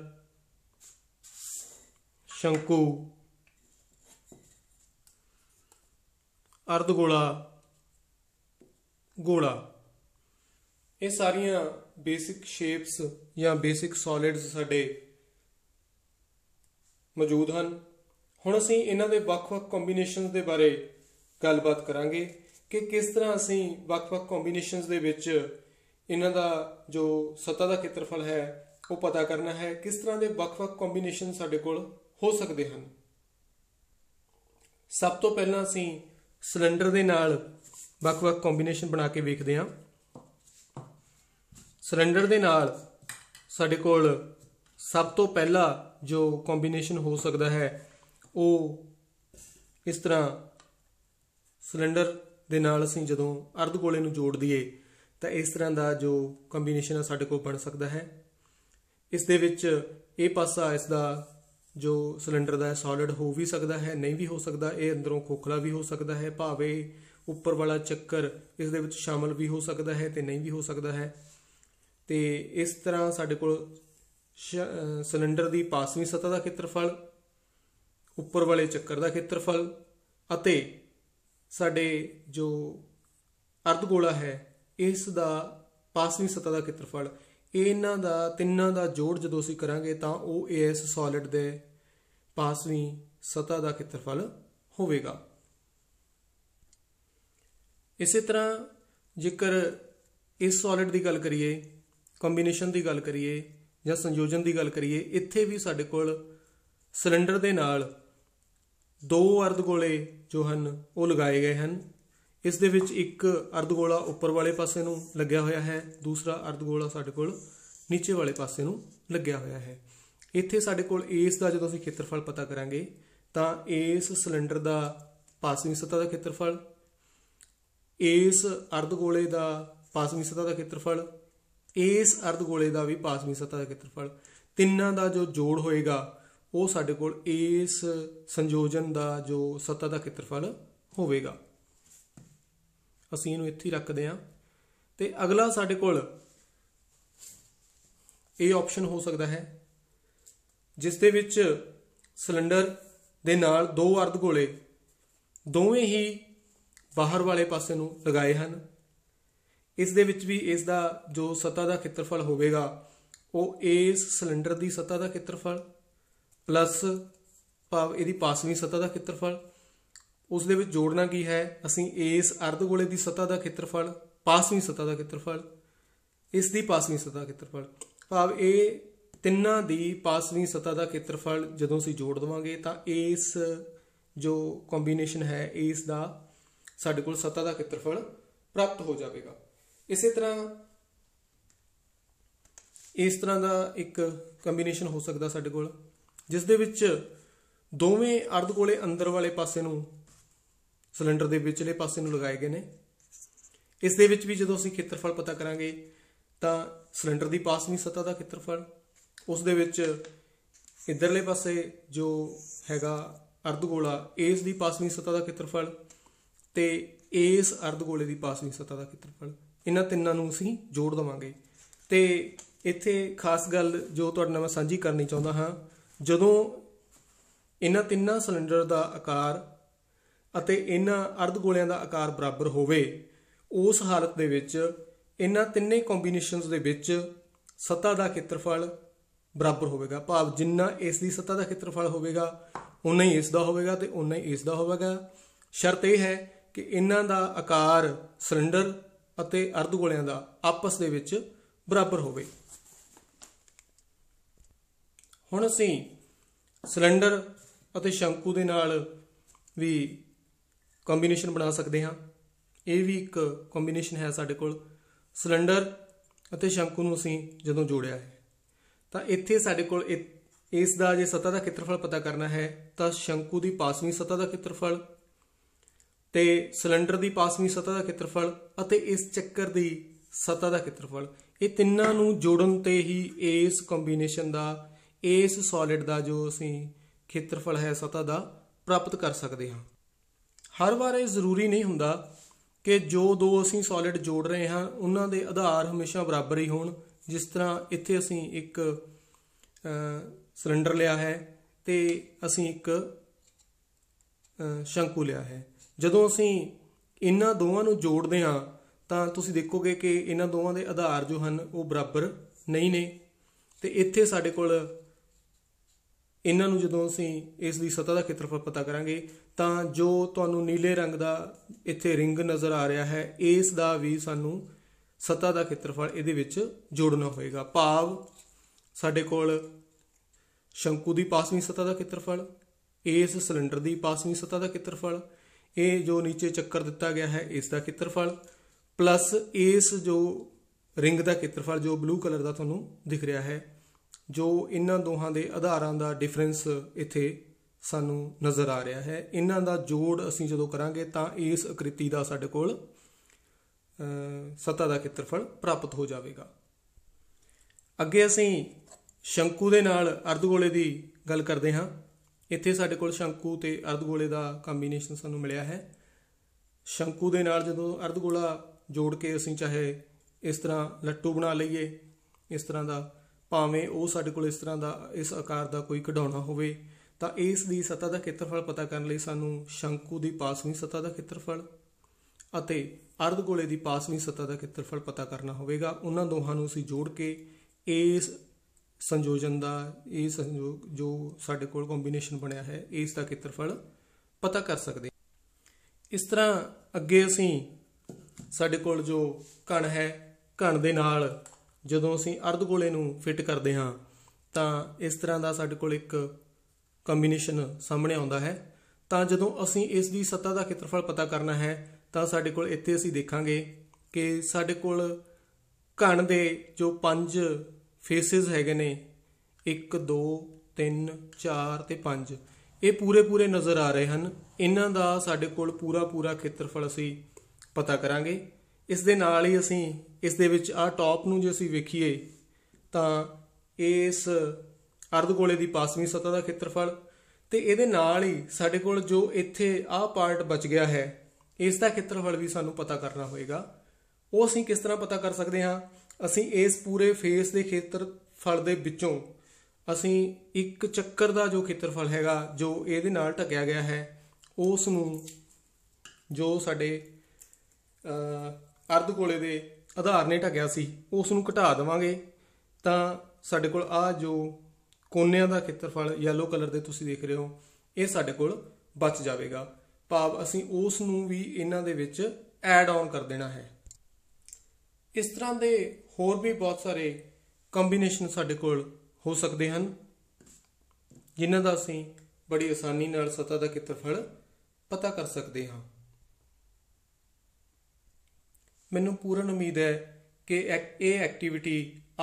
S1: ਸ਼ੰਕੂ ਅਰਧ ਗੋਲਾ ਗੋਲਾ ਇਹ ਸਾਰੀਆਂ ਬੇਸਿਕ ਸ਼ੇਪਸ ਜਾਂ ਬੇਸਿਕ ਸੋਲਿਡਸ ਸਾਡੇ ਮੌਜੂਦ ਹਨ ਹੁਣ ਅਸੀਂ ਇਹਨਾਂ ਦੇ ਵੱਖ-ਵੱਖ ਕੰਬੀਨੇਸ਼ਨਸ ਦੇ ਬਾਰੇ ਗੱਲਬਾਤ ਕਰਾਂਗੇ ਕਿ ਕਿਸ ਤਰ੍ਹਾਂ ਅਸੀਂ ਵੱਖ-ਵੱਖ ਕੰਬੀਨੇਸ਼ਨਸ ਦੇ ਵਿੱਚ ਇਹਨਾਂ ਦਾ ਜੋ ਸਤਾ ਦਾ ਖੇਤਰਫਲ ਹੈ ਉਹ ਪਤਾ ਕਰਨਾ ਹੈ ਕਿਸ ਤਰ੍ਹਾਂ ਦੇ ਵੱਖ-ਵੱਖ ਕੰਬੀਨੇਸ਼ਨ ਸਾਡੇ ਕੋਲ ਹੋ ਸਕਦੇ ਹਨ ਸਭ ਤੋਂ ਪਹਿਲਾਂ ਅਸੀਂ ਸਿਲੰਡਰ ਦੇ ਨਾਲ ਵੱਖ-ਵੱਖ ਕੰਬੀਨੇਸ਼ਨ ਬਣਾ ਕੇ ਵੇਖਦੇ ਹਾਂ ਸਿਲੰਡਰ ਦੇ ਨਾਲ ਸਾਡੇ ਕੋਲ ਸਭ ਤੋਂ ਪਹਿਲਾ ਜੋ ਕੰਬੀਨੇਸ਼ਨ ਹੋ ਸਕਦਾ ਹੈ ਉਹ ਇਸ ਤਰ੍ਹਾਂ ਸਿਲੰਡਰ ਦੇ ਨਾਲ ਅਸੀਂ ਜਦੋਂ ਅਰਧ ਗੋਲੇ ਨੂੰ ਜੋੜ ਦਈਏ ਤਾਂ ਇਸ ਤਰ੍ਹਾਂ ਦਾ ਜੋ ਕੰਬੀਨੇਸ਼ਨ ਆ ਸਾਡੇ ਕੋਲ ਬਣ ਸਕਦਾ ਹੈ ਇਸ ਦੇ ਵਿੱਚ ਇਹ ਪਾਸਾ ਇਸ ਦਾ ਜੋ ਸਿਲੰਡਰ ਦਾ ਸੋਲਿਡ ਹੋ ਵੀ ਸਕਦਾ ਹੈ ਨਹੀਂ ਵੀ ਹੋ ਸਕਦਾ ਇਹ ਅੰਦਰੋਂ ਖੋਖਲਾ ਵੀ ਹੋ ਸਕਦਾ ਹੈ ਭਾਵੇਂ ਉੱਪਰ ਵਾਲਾ ਚੱਕਰ ਇਸ ਦੇ ਵਿੱਚ ਸ਼ਾਮਲ ਵੀ ਹੋ ਸਕਦਾ ਹੈ ਤੇ ਨਹੀਂ ਵੀ ਹੋ ਸਕਦਾ ਹੈ ਤੇ ਇਸ ਤਰ੍ਹਾਂ ਸਾਡੇ ਕੋਲ ਸਿਲੰਡਰ ਦੀ ਪਾਸਵੀਂ ਸਤਹ ਦਾ ਖੇਤਰਫਲ ਉੱਪਰ ਵਾਲੇ ਚੱਕਰ ਦਾ ਖੇਤਰਫਲ ਅਤੇ ਸਾਡੇ ਜੋ ਅਰਧ ਗੋਲਾ ਹੈ ਇਸ ਦਾ ਪਾਸਵੀਂ ਸਤਾ ਦਾ ਖੇਤਰਫਲ ਇਹਨਾਂ ਦਾ ਤਿੰਨਾਂ ਦਾ ਜੋੜ ਜਦੋਂ ਅਸੀਂ ਕਰਾਂਗੇ ਤਾਂ ਉਹ ਇਸ ਸੋਲਿਡ ਦੇ ਪਾਸਵੀਂ ਸਤਾ ਦਾ ਖੇਤਰਫਲ ਹੋਵੇਗਾ ਇਸੇ ਤਰ੍ਹਾਂ ਜੇਕਰ ਇਸ ਸੋਲਿਡ ਦੀ ਗੱਲ ਕਰੀਏ ਕੰਬੀਨੇਸ਼ਨ ਦੀ ਗੱਲ ਕਰੀਏ ਜਾਂ ਸੰਯੋਜਨ ਦੀ ਗੱਲ ਕਰੀਏ ਇੱਥੇ ਵੀ ਸਾਡੇ ਕੋਲ ਸਿਲੰਡਰ ਦੇ ਨਾਲ ਦੋ ਅਰਧਗੋਲੇ ਜੋ ਹਨ ਉਹ ਲਗਾਏ ਗਏ ਹਨ ਇਸ ਦੇ ਵਿੱਚ ਇੱਕ ਅਰਧਗੋਲਾ ਉੱਪਰ ਵਾਲੇ ਪਾਸੇ ਨੂੰ ਲੱਗਿਆ ਹੋਇਆ ਹੈ ਦੂਸਰਾ ਅਰਧਗੋਲਾ ਸਾਡੇ ਕੋਲ ਨੀਚੇ ਵਾਲੇ ਪਾਸੇ ਨੂੰ ਲੱਗਿਆ ਹੋਇਆ ਹੈ ਇੱਥੇ ਸਾਡੇ ਕੋਲ ਇਸ ਦਾ ਜਦੋਂ ਅਸੀਂ ਖੇਤਰਫਲ ਪਤਾ ਕਰਾਂਗੇ ਤਾਂ ਇਸ ਸਿਲੰਡਰ ਦਾ ਪਾਸਵੀਂ ਸਤਾ ਦਾ ਖੇਤਰਫਲ ਇਸ ਅਰਧਗੋਲੇ ਦਾ ਪਾਸਵੀਂ ਸਤਾ ਦਾ ਖੇਤਰਫਲ ਇਸ ਅਰਧਗੋਲੇ ਦਾ ਵੀ ਪਾਸਵੀਂ ਸਤਾ ਦਾ ਖੇਤਰਫਲ ਤਿੰਨਾਂ ਦਾ ਜੋ ਜੋੜ ਹੋਏਗਾ ਉਹ ਸਾਡੇ ਕੋਲ ਇਸ ਸੰਯੋਜਨ ਦਾ ਜੋ ਸਤਾ ਦਾ ਖੇਤਰਫਲ ਹੋਵੇਗਾ ਅਸੀਂ ਇਹਨੂੰ ਇੱਥੇ ਰੱਖਦੇ ਹਾਂ ਤੇ ਅਗਲਾ ਸਾਡੇ ਕੋਲ ਇਹ ਆਪਸ਼ਨ ਹੋ ਸਕਦਾ ਹੈ ਜਿਸ ਦੇ ਵਿੱਚ ਸਿਲੰਡਰ ਦੇ ਨਾਲ ਦੋ ਅਰਧ ਗੋਲੇ ਦੋਵੇਂ ਹੀ ਬਾਹਰ ਵਾਲੇ ਪਾਸੇ ਨੂੰ ਲਗਾਏ ਹਨ ਇਸ ਦੇ ਵਿੱਚ ਵੀ ਇਸ ਦਾ ਜੋ ਸਤਾ ਦਾ ਖੇਤਰਫਲ ਹੋਵੇਗਾ ਉਹ ਇਸ ਸਿਲੰਡਰ ਦੀ ਸਤਾ ਦਾ ਖੇਤਰਫਲ ਪਲੱਸ ਭਾਵ ਇਹਦੀ ਪਾਸਵੀਂ ਸਤ੍ਹਾ ਦਾ ਖੇਤਰਫਲ ਉਸ ਦੇ ਵਿੱਚ ਜੋੜਨਾ ਕੀ ਹੈ ਅਸੀਂ ਇਸ ਅਰਧਗੋਲੇ ਦੀ ਸਤ੍ਹਾ ਦਾ ਖੇਤਰਫਲ ਪਾਸਵੀਂ ਸਤ੍ਹਾ ਦਾ ਖੇਤਰਫਲ ਇਸ ਦੀ ਪਾਸਵੀਂ ਸਤ੍ਹਾ ਦਾ ਖੇਤਰਫਲ ਭਾਵ ਇਹ ਤਿੰਨਾਂ ਦੀ ਪਾਸਵੀਂ ਸਤ੍ਹਾ ਦਾ ਖੇਤਰਫਲ ਜਦੋਂ ਅਸੀਂ ਜੋੜ ਦਵਾਂਗੇ ਤਾਂ ਇਸ ਜੋ ਕੰਬੀਨੇਸ਼ਨ ਹੈ ਇਸ ਦਾ ਸਾਡੇ ਕੋਲ ਸਤ੍ਹਾ ਦਾ ਖੇਤਰਫਲ ਪ੍ਰਾਪਤ ਹੋ ਜਾਵੇਗਾ ਇਸੇ ਤਰ੍ਹਾਂ ਇਸ ਤਰ੍ਹਾਂ ਦਾ ਇੱਕ ਕੰਬੀਨੇਸ਼ਨ ਹੋ ਸਕਦਾ ਸਾਡੇ ਕੋਲ ਜਿਸ ਦੇ ਵਿੱਚ ਦੋਵੇਂ ਅਰਧ ਗੋਲੇ ਅੰਦਰ ਵਾਲੇ ਪਾਸੇ ਨੂੰ ਸਿਲੰਡਰ ਦੇ ਵਿਚਲੇ ਪਾਸੇ ਨੂੰ ਲਗਾਏ ਗਏ ਨੇ ਇਸ ਦੇ ਵਿੱਚ ਵੀ ਜਦੋਂ ਅਸੀਂ ਖੇਤਰਫਲ ਪਤਾ ਕਰਾਂਗੇ ਤਾਂ ਸਿਲੰਡਰ ਦੀ ਪਾਸਵੀਂ ਸਤਹ ਦਾ ਖੇਤਰਫਲ ਉਸ ਦੇ ਵਿੱਚ ਇਧਰਲੇ ਪਾਸੇ ਜੋ ਹੈਗਾ ਅਰਧ ਗੋਲਾ ਇਸ ਦੀ ਪਾਸਵੀਂ ਸਤਹ ਦਾ ਖੇਤਰਫਲ ਤੇ ਇਸ ਅਰਧ ਗੋਲੇ ਦੀ ਪਾਸਵੀਂ ਸਤਹ ਦਾ ਖੇਤਰਫਲ ਇਹਨਾਂ ਤਿੰਨਾਂ ਨੂੰ ਅਸੀਂ ਜੋੜ ਦਵਾਂਗੇ ਤੇ ਇੱਥੇ ਖਾਸ ਗੱਲ ਜੋ ਤੁਹਾਡੇ ਨਾਲ ਮੈਂ ਸਾਂਝੀ ਕਰਨੀ ਚਾਹੁੰਦਾ ਹਾਂ ਜਦੋਂ ਇਹਨਾਂ ਤਿੰਨਾਂ ਸਿਲੰਡਰ ਦਾ ਆਕਾਰ ਅਤੇ ਇਹਨਾਂ ਅਰਧ ਗੋਲਿਆਂ ਦਾ ਆਕਾਰ ਬਰਾਬਰ ਹੋਵੇ ਉਸ ਹਾਲਤ ਦੇ ਵਿੱਚ ਇਹਨਾਂ ਤਿੰਨੇ ਕੰਬੀਨੇਸ਼ਨਸ ਦੇ ਵਿੱਚ ਸਤਾ ਦਾ ਖੇਤਰਫਲ ਬਰਾਬਰ ਹੋਵੇਗਾ ਭਾਵ ਜਿੰਨਾ ਇਸ ਦੀ ਸਤਾ ਦਾ ਖੇਤਰਫਲ ਹੋਵੇਗਾ ਉਨਾ ਹੀ ਇਸ ਦਾ ਹੋਵੇਗਾ ਤੇ ਉਨਾ ਹੀ ਇਸ ਦਾ ਹੋਵੇਗਾ ਸ਼ਰਤ ਇਹ ਹੈ ਕਿ ਇਹਨਾਂ ਦਾ ਆਕਾਰ ਸਿਲੰਡਰ ਅਤੇ ਅਰਧ ਗੋਲਿਆਂ ਦਾ ਆਪਸ ਦੇ ਵਿੱਚ ਬਰਾਬਰ ਹੋਵੇ ਹੁਣ ਅਸੀਂ ਸਿਲੰਡਰ ਅਤੇ ਸ਼ੰਕੂ ਦੇ ਨਾਲ ਵੀ ਕੰਬੀਨੇਸ਼ਨ ਬਣਾ ਸਕਦੇ ਹਾਂ ਇਹ ਵੀ ਇੱਕ ਕੰਬੀਨੇਸ਼ਨ ਹੈ ਸਾਡੇ ਕੋਲ ਸਿਲੰਡਰ ਅਤੇ ਸ਼ੰਕੂ ਨੂੰ ਅਸੀਂ ਜਦੋਂ ਜੋੜਿਆ ਹੈ ਤਾਂ ਇੱਥੇ ਸਾਡੇ ਕੋਲ ਇਸ ਦਾ ਜੇ ਸਤਾ ਦਾ ਖੇਤਰਫਲ ਪਤਾ ਕਰਨਾ ਹੈ ਤਾਂ ਸ਼ੰਕੂ ਦੀ ਪਾਸਵੀਂ ਸਤਾ ਦਾ ਖੇਤਰਫਲ ਤੇ ਸਿਲੰਡਰ ਦੀ ਪਾਸਵੀਂ ਸਤਾ ਦਾ ਖੇਤਰਫਲ ਅਤੇ ਇਸ ਚੱਕਰ ਦੀ ਸਤਾ ਦਾ ਖੇਤਰਫਲ ਇਹ ਤਿੰਨਾਂ ਨੂੰ ਜੋੜਨ ਤੇ ਹੀ ਇਸ ਕੰਬੀਨੇਸ਼ਨ ਦਾ ਇਸ ਸੋਲਿਡ ਦਾ ਜੋ ਅਸੀਂ ਖੇਤਰਫਲ ਹੈ ਸਤਾ ਦਾ ਪ੍ਰਾਪਤ ਕਰ ਸਕਦੇ ਹਾਂ ਹਰ ਵਾਰ ਇਹ ਜ਼ਰੂਰੀ ਨਹੀਂ ਹੁੰਦਾ ਕਿ ਜੋ ਦੋ ਅਸੀਂ ਸੋਲਿਡ ਜੋੜ ਰਹੇ ਹਾਂ ਉਹਨਾਂ ਦੇ ਆਧਾਰ ਹਮੇਸ਼ਾ ਬਰਾਬਰ ਹੀ ਹੋਣ ਜਿਸ ਤਰ੍ਹਾਂ ਇੱਥੇ ਅਸੀਂ ਇੱਕ ਸਿਲੰਡਰ ਲਿਆ ਹੈ ਤੇ ਅਸੀਂ ਇੱਕ ਸ਼ੰਕੂ ਲਿਆ ਹੈ ਜਦੋਂ ਅਸੀਂ ਇਹਨਾਂ ਦੋਵਾਂ ਨੂੰ ਜੋੜਦੇ ਹਾਂ ਤਾਂ ਤੁਸੀਂ ਦੇਖੋਗੇ ਕਿ ਇਹਨਾਂ ਦੋਵਾਂ ਦੇ ਆਧਾਰ ਜੋ ਹਨ ਉਹ ਬਰਾਬਰ ਨਹੀਂ ਨੇ ਤੇ ਇੱਥੇ ਸਾਡੇ ਕੋਲ ਇਹਨਾਂ ਨੂੰ ਜਦੋਂ ਅਸੀਂ ਇਸ ਦੀ ਸਤਾ ਦਾ ਖੇਤਰਫਲ ਪਤਾ ਕਰਾਂਗੇ ਤਾਂ ਜੋ ਤੁਹਾਨੂੰ ਨੀਲੇ ਰੰਗ ਦਾ ਇੱਥੇ ਰਿੰਗ ਨਜ਼ਰ ਆ ਰਿਹਾ ਹੈ ਇਸ ਦਾ ਵੀ ਸਾਨੂੰ ਸਤਾ ਦਾ ਖੇਤਰਫਲ ਇਹਦੇ ਵਿੱਚ ਜੋੜਨਾ ਹੋਏਗਾ ਭਾਵ ਸਾਡੇ ਕੋਲ ਸ਼ੰਕੂ ਦੀ ਪਾਸਵੀਂ ਸਤਾ ਦਾ ਖੇਤਰਫਲ ਇਸ ਸਿਲੰਡਰ ਦੀ ਪਾਸਵੀਂ ਸਤਾ ਦਾ ਖੇਤਰਫਲ ਇਹ ਜੋ ਨੀਚੇ ਚੱਕਰ ਦਿੱਤਾ ਗਿਆ ਹੈ ਇਸ ਦਾ ਖੇਤਰਫਲ ਪਲੱਸ ਇਸ ਜੋ ਰਿੰਗ ਦਾ ਖੇਤਰਫਲ ਜੋ ਬਲੂ ਕਲਰ ਦਾ ਤੁਹਾਨੂੰ ਦਿਖ ਰਿਹਾ ਹੈ ਜੋ ਇਹਨਾਂ ਦੋਹਾਂ ਦੇ ਆਧਾਰਾਂ ਦਾ ਡਿਫਰੈਂਸ ਇੱਥੇ ਸਾਨੂੰ ਨਜ਼ਰ ਆ ਰਿਹਾ ਹੈ ਇਹਨਾਂ ਦਾ ਜੋੜ ਅਸੀਂ ਜਦੋਂ ਕਰਾਂਗੇ ਤਾਂ ਇਸ ਆਕ੍ਰਿਤੀ ਦਾ ਸਾਡੇ ਕੋਲ ਸਤਾ ਦਾ ਖੇਤਰਫਲ ਪ੍ਰਾਪਤ ਹੋ ਜਾਵੇਗਾ ਅੱਗੇ ਅਸੀਂ ਸ਼ੰਕੂ ਦੇ ਨਾਲ ਅਰਧਗੋਲੇ ਦੀ ਗੱਲ ਕਰਦੇ ਹਾਂ ਇੱਥੇ ਸਾਡੇ ਕੋਲ ਸ਼ੰਕੂ ਤੇ ਅਰਧਗੋਲੇ ਦਾ ਕੰਬੀਨੇਸ਼ਨ ਸਾਨੂੰ ਮਿਲਿਆ ਹੈ ਸ਼ੰਕੂ ਦੇ ਨਾਲ ਜਦੋਂ ਅਰਧਗੋਲਾ ਜੋੜ ਕੇ ਅਸੀਂ ਚਾਹੇ ਇਸ ਤਰ੍ਹਾਂ ਲੱਟੂ ਬਣਾ ਲਈਏ ਇਸ ਤਰ੍ਹਾਂ ਦਾ ਭਾਵੇਂ ਉਹ ਸਾਡੇ ਕੋਲ ਇਸ ਤਰ੍ਹਾਂ ਦਾ ਇਸ ਆਕਾਰ ਦਾ ਕੋਈ ਕਢਾਉਣਾ ਹੋਵੇ ਤਾਂ ਇਸ ਦੀ ਸਤਾ ਦਾ ਖੇਤਰਫਲ ਪਤਾ ਕਰਨ ਲਈ ਸਾਨੂੰ ਸ਼ੰਕੂ ਦੀ ਪਾਸਵੀਂ ਸਤਾ ਦਾ ਖੇਤਰਫਲ ਅਤੇ ਅਰਧ ਗੋਲੇ ਦੀ ਪਾਸਵੀਂ ਸਤਾ ਦਾ ਖੇਤਰਫਲ ਪਤਾ ਕਰਨਾ ਹੋਵੇਗਾ ਉਹਨਾਂ ਦੋਹਾਂ ਨੂੰ ਅਸੀਂ ਜੋੜ ਕੇ ਇਸ ਸੰਯੋਜਨ ਦਾ ਇਹ ਸੰਯੋਗ ਜੋ ਸਾਡੇ ਕੋਲ ਕੰਬੀਨੇਸ਼ਨ ਬਣਿਆ ਹੈ ਇਸ ਦਾ ਖੇਤਰਫਲ ਪਤਾ ਕਰ ਸਕਦੇ ਇਸ ਤਰ੍ਹਾਂ ਅੱਗੇ ਅਸੀਂ ਸਾਡੇ ਕੋਲ ਜੋ ਕਣ ਹੈ ਕਣ ਦੇ ਨਾਲ ਜਦੋਂ ਅਸੀਂ ਅਰਧ ਗੋਲੇ ਨੂੰ ਫਿੱਟ ਕਰਦੇ ਹਾਂ ਤਾਂ ਇਸ ਤਰ੍ਹਾਂ ਦਾ ਸਾਡੇ ਕੋਲ ਇੱਕ ਕੰਬੀਨੇਸ਼ਨ ਸਾਹਮਣੇ ਆਉਂਦਾ ਹੈ ਤਾਂ ਜਦੋਂ ਅਸੀਂ ਇਸ ਦੀ ਸਤਾ ਦਾ ਖੇਤਰਫਲ ਪਤਾ ਕਰਨਾ ਹੈ ਤਾਂ ਸਾਡੇ ਕੋਲ ਇੱਥੇ ਅਸੀਂ ਦੇਖਾਂਗੇ ਕਿ ਸਾਡੇ ਕੋਲ ਘਣ ਦੇ ਜੋ ਪੰਜ ਫੇਸਿਸ ਹੈਗੇ ਨੇ 1 2 3 4 ਤੇ 5 ਇਹ ਪੂਰੇ ਪੂਰੇ ਨਜ਼ਰ ਆ ਰਹੇ ਹਨ ਇਹਨਾਂ ਦਾ ਸਾਡੇ ਕੋਲ ਪੂਰਾ ਪੂਰਾ ਖੇਤਰਫਲ ਅਸੀਂ ਪਤਾ ਕਰਾਂਗੇ ਇਸ ਦੇ ਨਾਲ ਹੀ ਅਸੀਂ ਇਸ ਦੇ ਵਿੱਚ ਆ ਟੌਪ ਨੂੰ ਜੇ ਅਸੀਂ ਵੇਖੀਏ ਤਾਂ ਇਸ ਅਰਧਗੋਲੇ ਦੀ ਪਾਸਵੀਂ ਸਤਹ ਦਾ ਖੇਤਰਫਲ ਤੇ ਇਹਦੇ ਨਾਲ ਹੀ ਸਾਡੇ ਕੋਲ ਜੋ ਇੱਥੇ ਆ ਪਾਰਟ ਬਚ ਗਿਆ ਹੈ ਇਸ ਦਾ ਖੇਤਰਫਲ ਵੀ ਸਾਨੂੰ ਪਤਾ ਕਰਨਾ ਹੋਏਗਾ ਉਹ ਅਸੀਂ ਕਿਸ ਤਰ੍ਹਾਂ ਪਤਾ ਕਰ ਸਕਦੇ ਹਾਂ ਅਸੀਂ ਇਸ ਪੂਰੇ ਫੇਸ ਦੇ ਖੇਤਰਫਲ ਦੇ ਵਿੱਚੋਂ ਅਸੀਂ ਇੱਕ ਚੱਕਰ ਦਾ ਜੋ ਖੇਤਰਫਲ ਹੈਗਾ ਜੋ ਇਹਦੇ ਨਾਲ ਟਕਿਆ ਗਿਆ ਹੈ ਉਸ ਨੂੰ ਜੋ ਸਾਡੇ ਅਰਧ ਗੋਲੇ ਦੇ ਆਧਾਰ ਨੇ ਢਕਿਆ ਸੀ ਉਸ ਨੂੰ ਘਟਾ ਦੇਵਾਂਗੇ ਤਾਂ ਸਾਡੇ ਕੋਲ ਆ ਜੋ ਕੋਨਿਆਂ ਦਾ ਖੇਤਰਫਲ yellow ਕਲਰ ਦੇ ਤੁਸੀਂ ਦੇਖ ਰਹੇ ਹੋ ਇਹ ਸਾਡੇ ਕੋਲ ਬਚ ਜਾਵੇਗਾ ਭਾਵ ਅਸੀਂ ਉਸ ਨੂੰ ਵੀ ਇਹਨਾਂ ਦੇ ਵਿੱਚ ਐਡ ਆਨ ਕਰ ਦੇਣਾ ਹੈ ਇਸ ਤਰ੍ਹਾਂ ਦੇ ਹੋਰ ਵੀ ਬਹੁਤ ਸਾਰੇ ਕੰਬੀਨੇਸ਼ਨ ਸਾਡੇ ਕੋਲ ਹੋ ਸਕਦੇ ਹਨ ਜਿਨ੍ਹਾਂ ਦਾ ਅਸੀਂ ਬੜੀ ਆਸਾਨੀ ਨਾਲ ਸਤਾ ਦਾ ਖੇਤਰਫਲ ਪਤਾ ਕਰ ਸਕਦੇ ਹਾਂ ਮੈਨੂੰ ਪੂਰਨ ਉਮੀਦ ਹੈ ਕਿ ਇਹ ਐਕਟੀਵਿਟੀ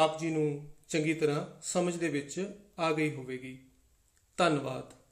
S1: ਆਪ ਜੀ ਨੂੰ ਚੰਗੀ ਤਰ੍ਹਾਂ ਸਮਝ ਦੇ ਵਿੱਚ ਆ ਗਈ ਹੋਵੇਗੀ ਧੰਨਵਾਦ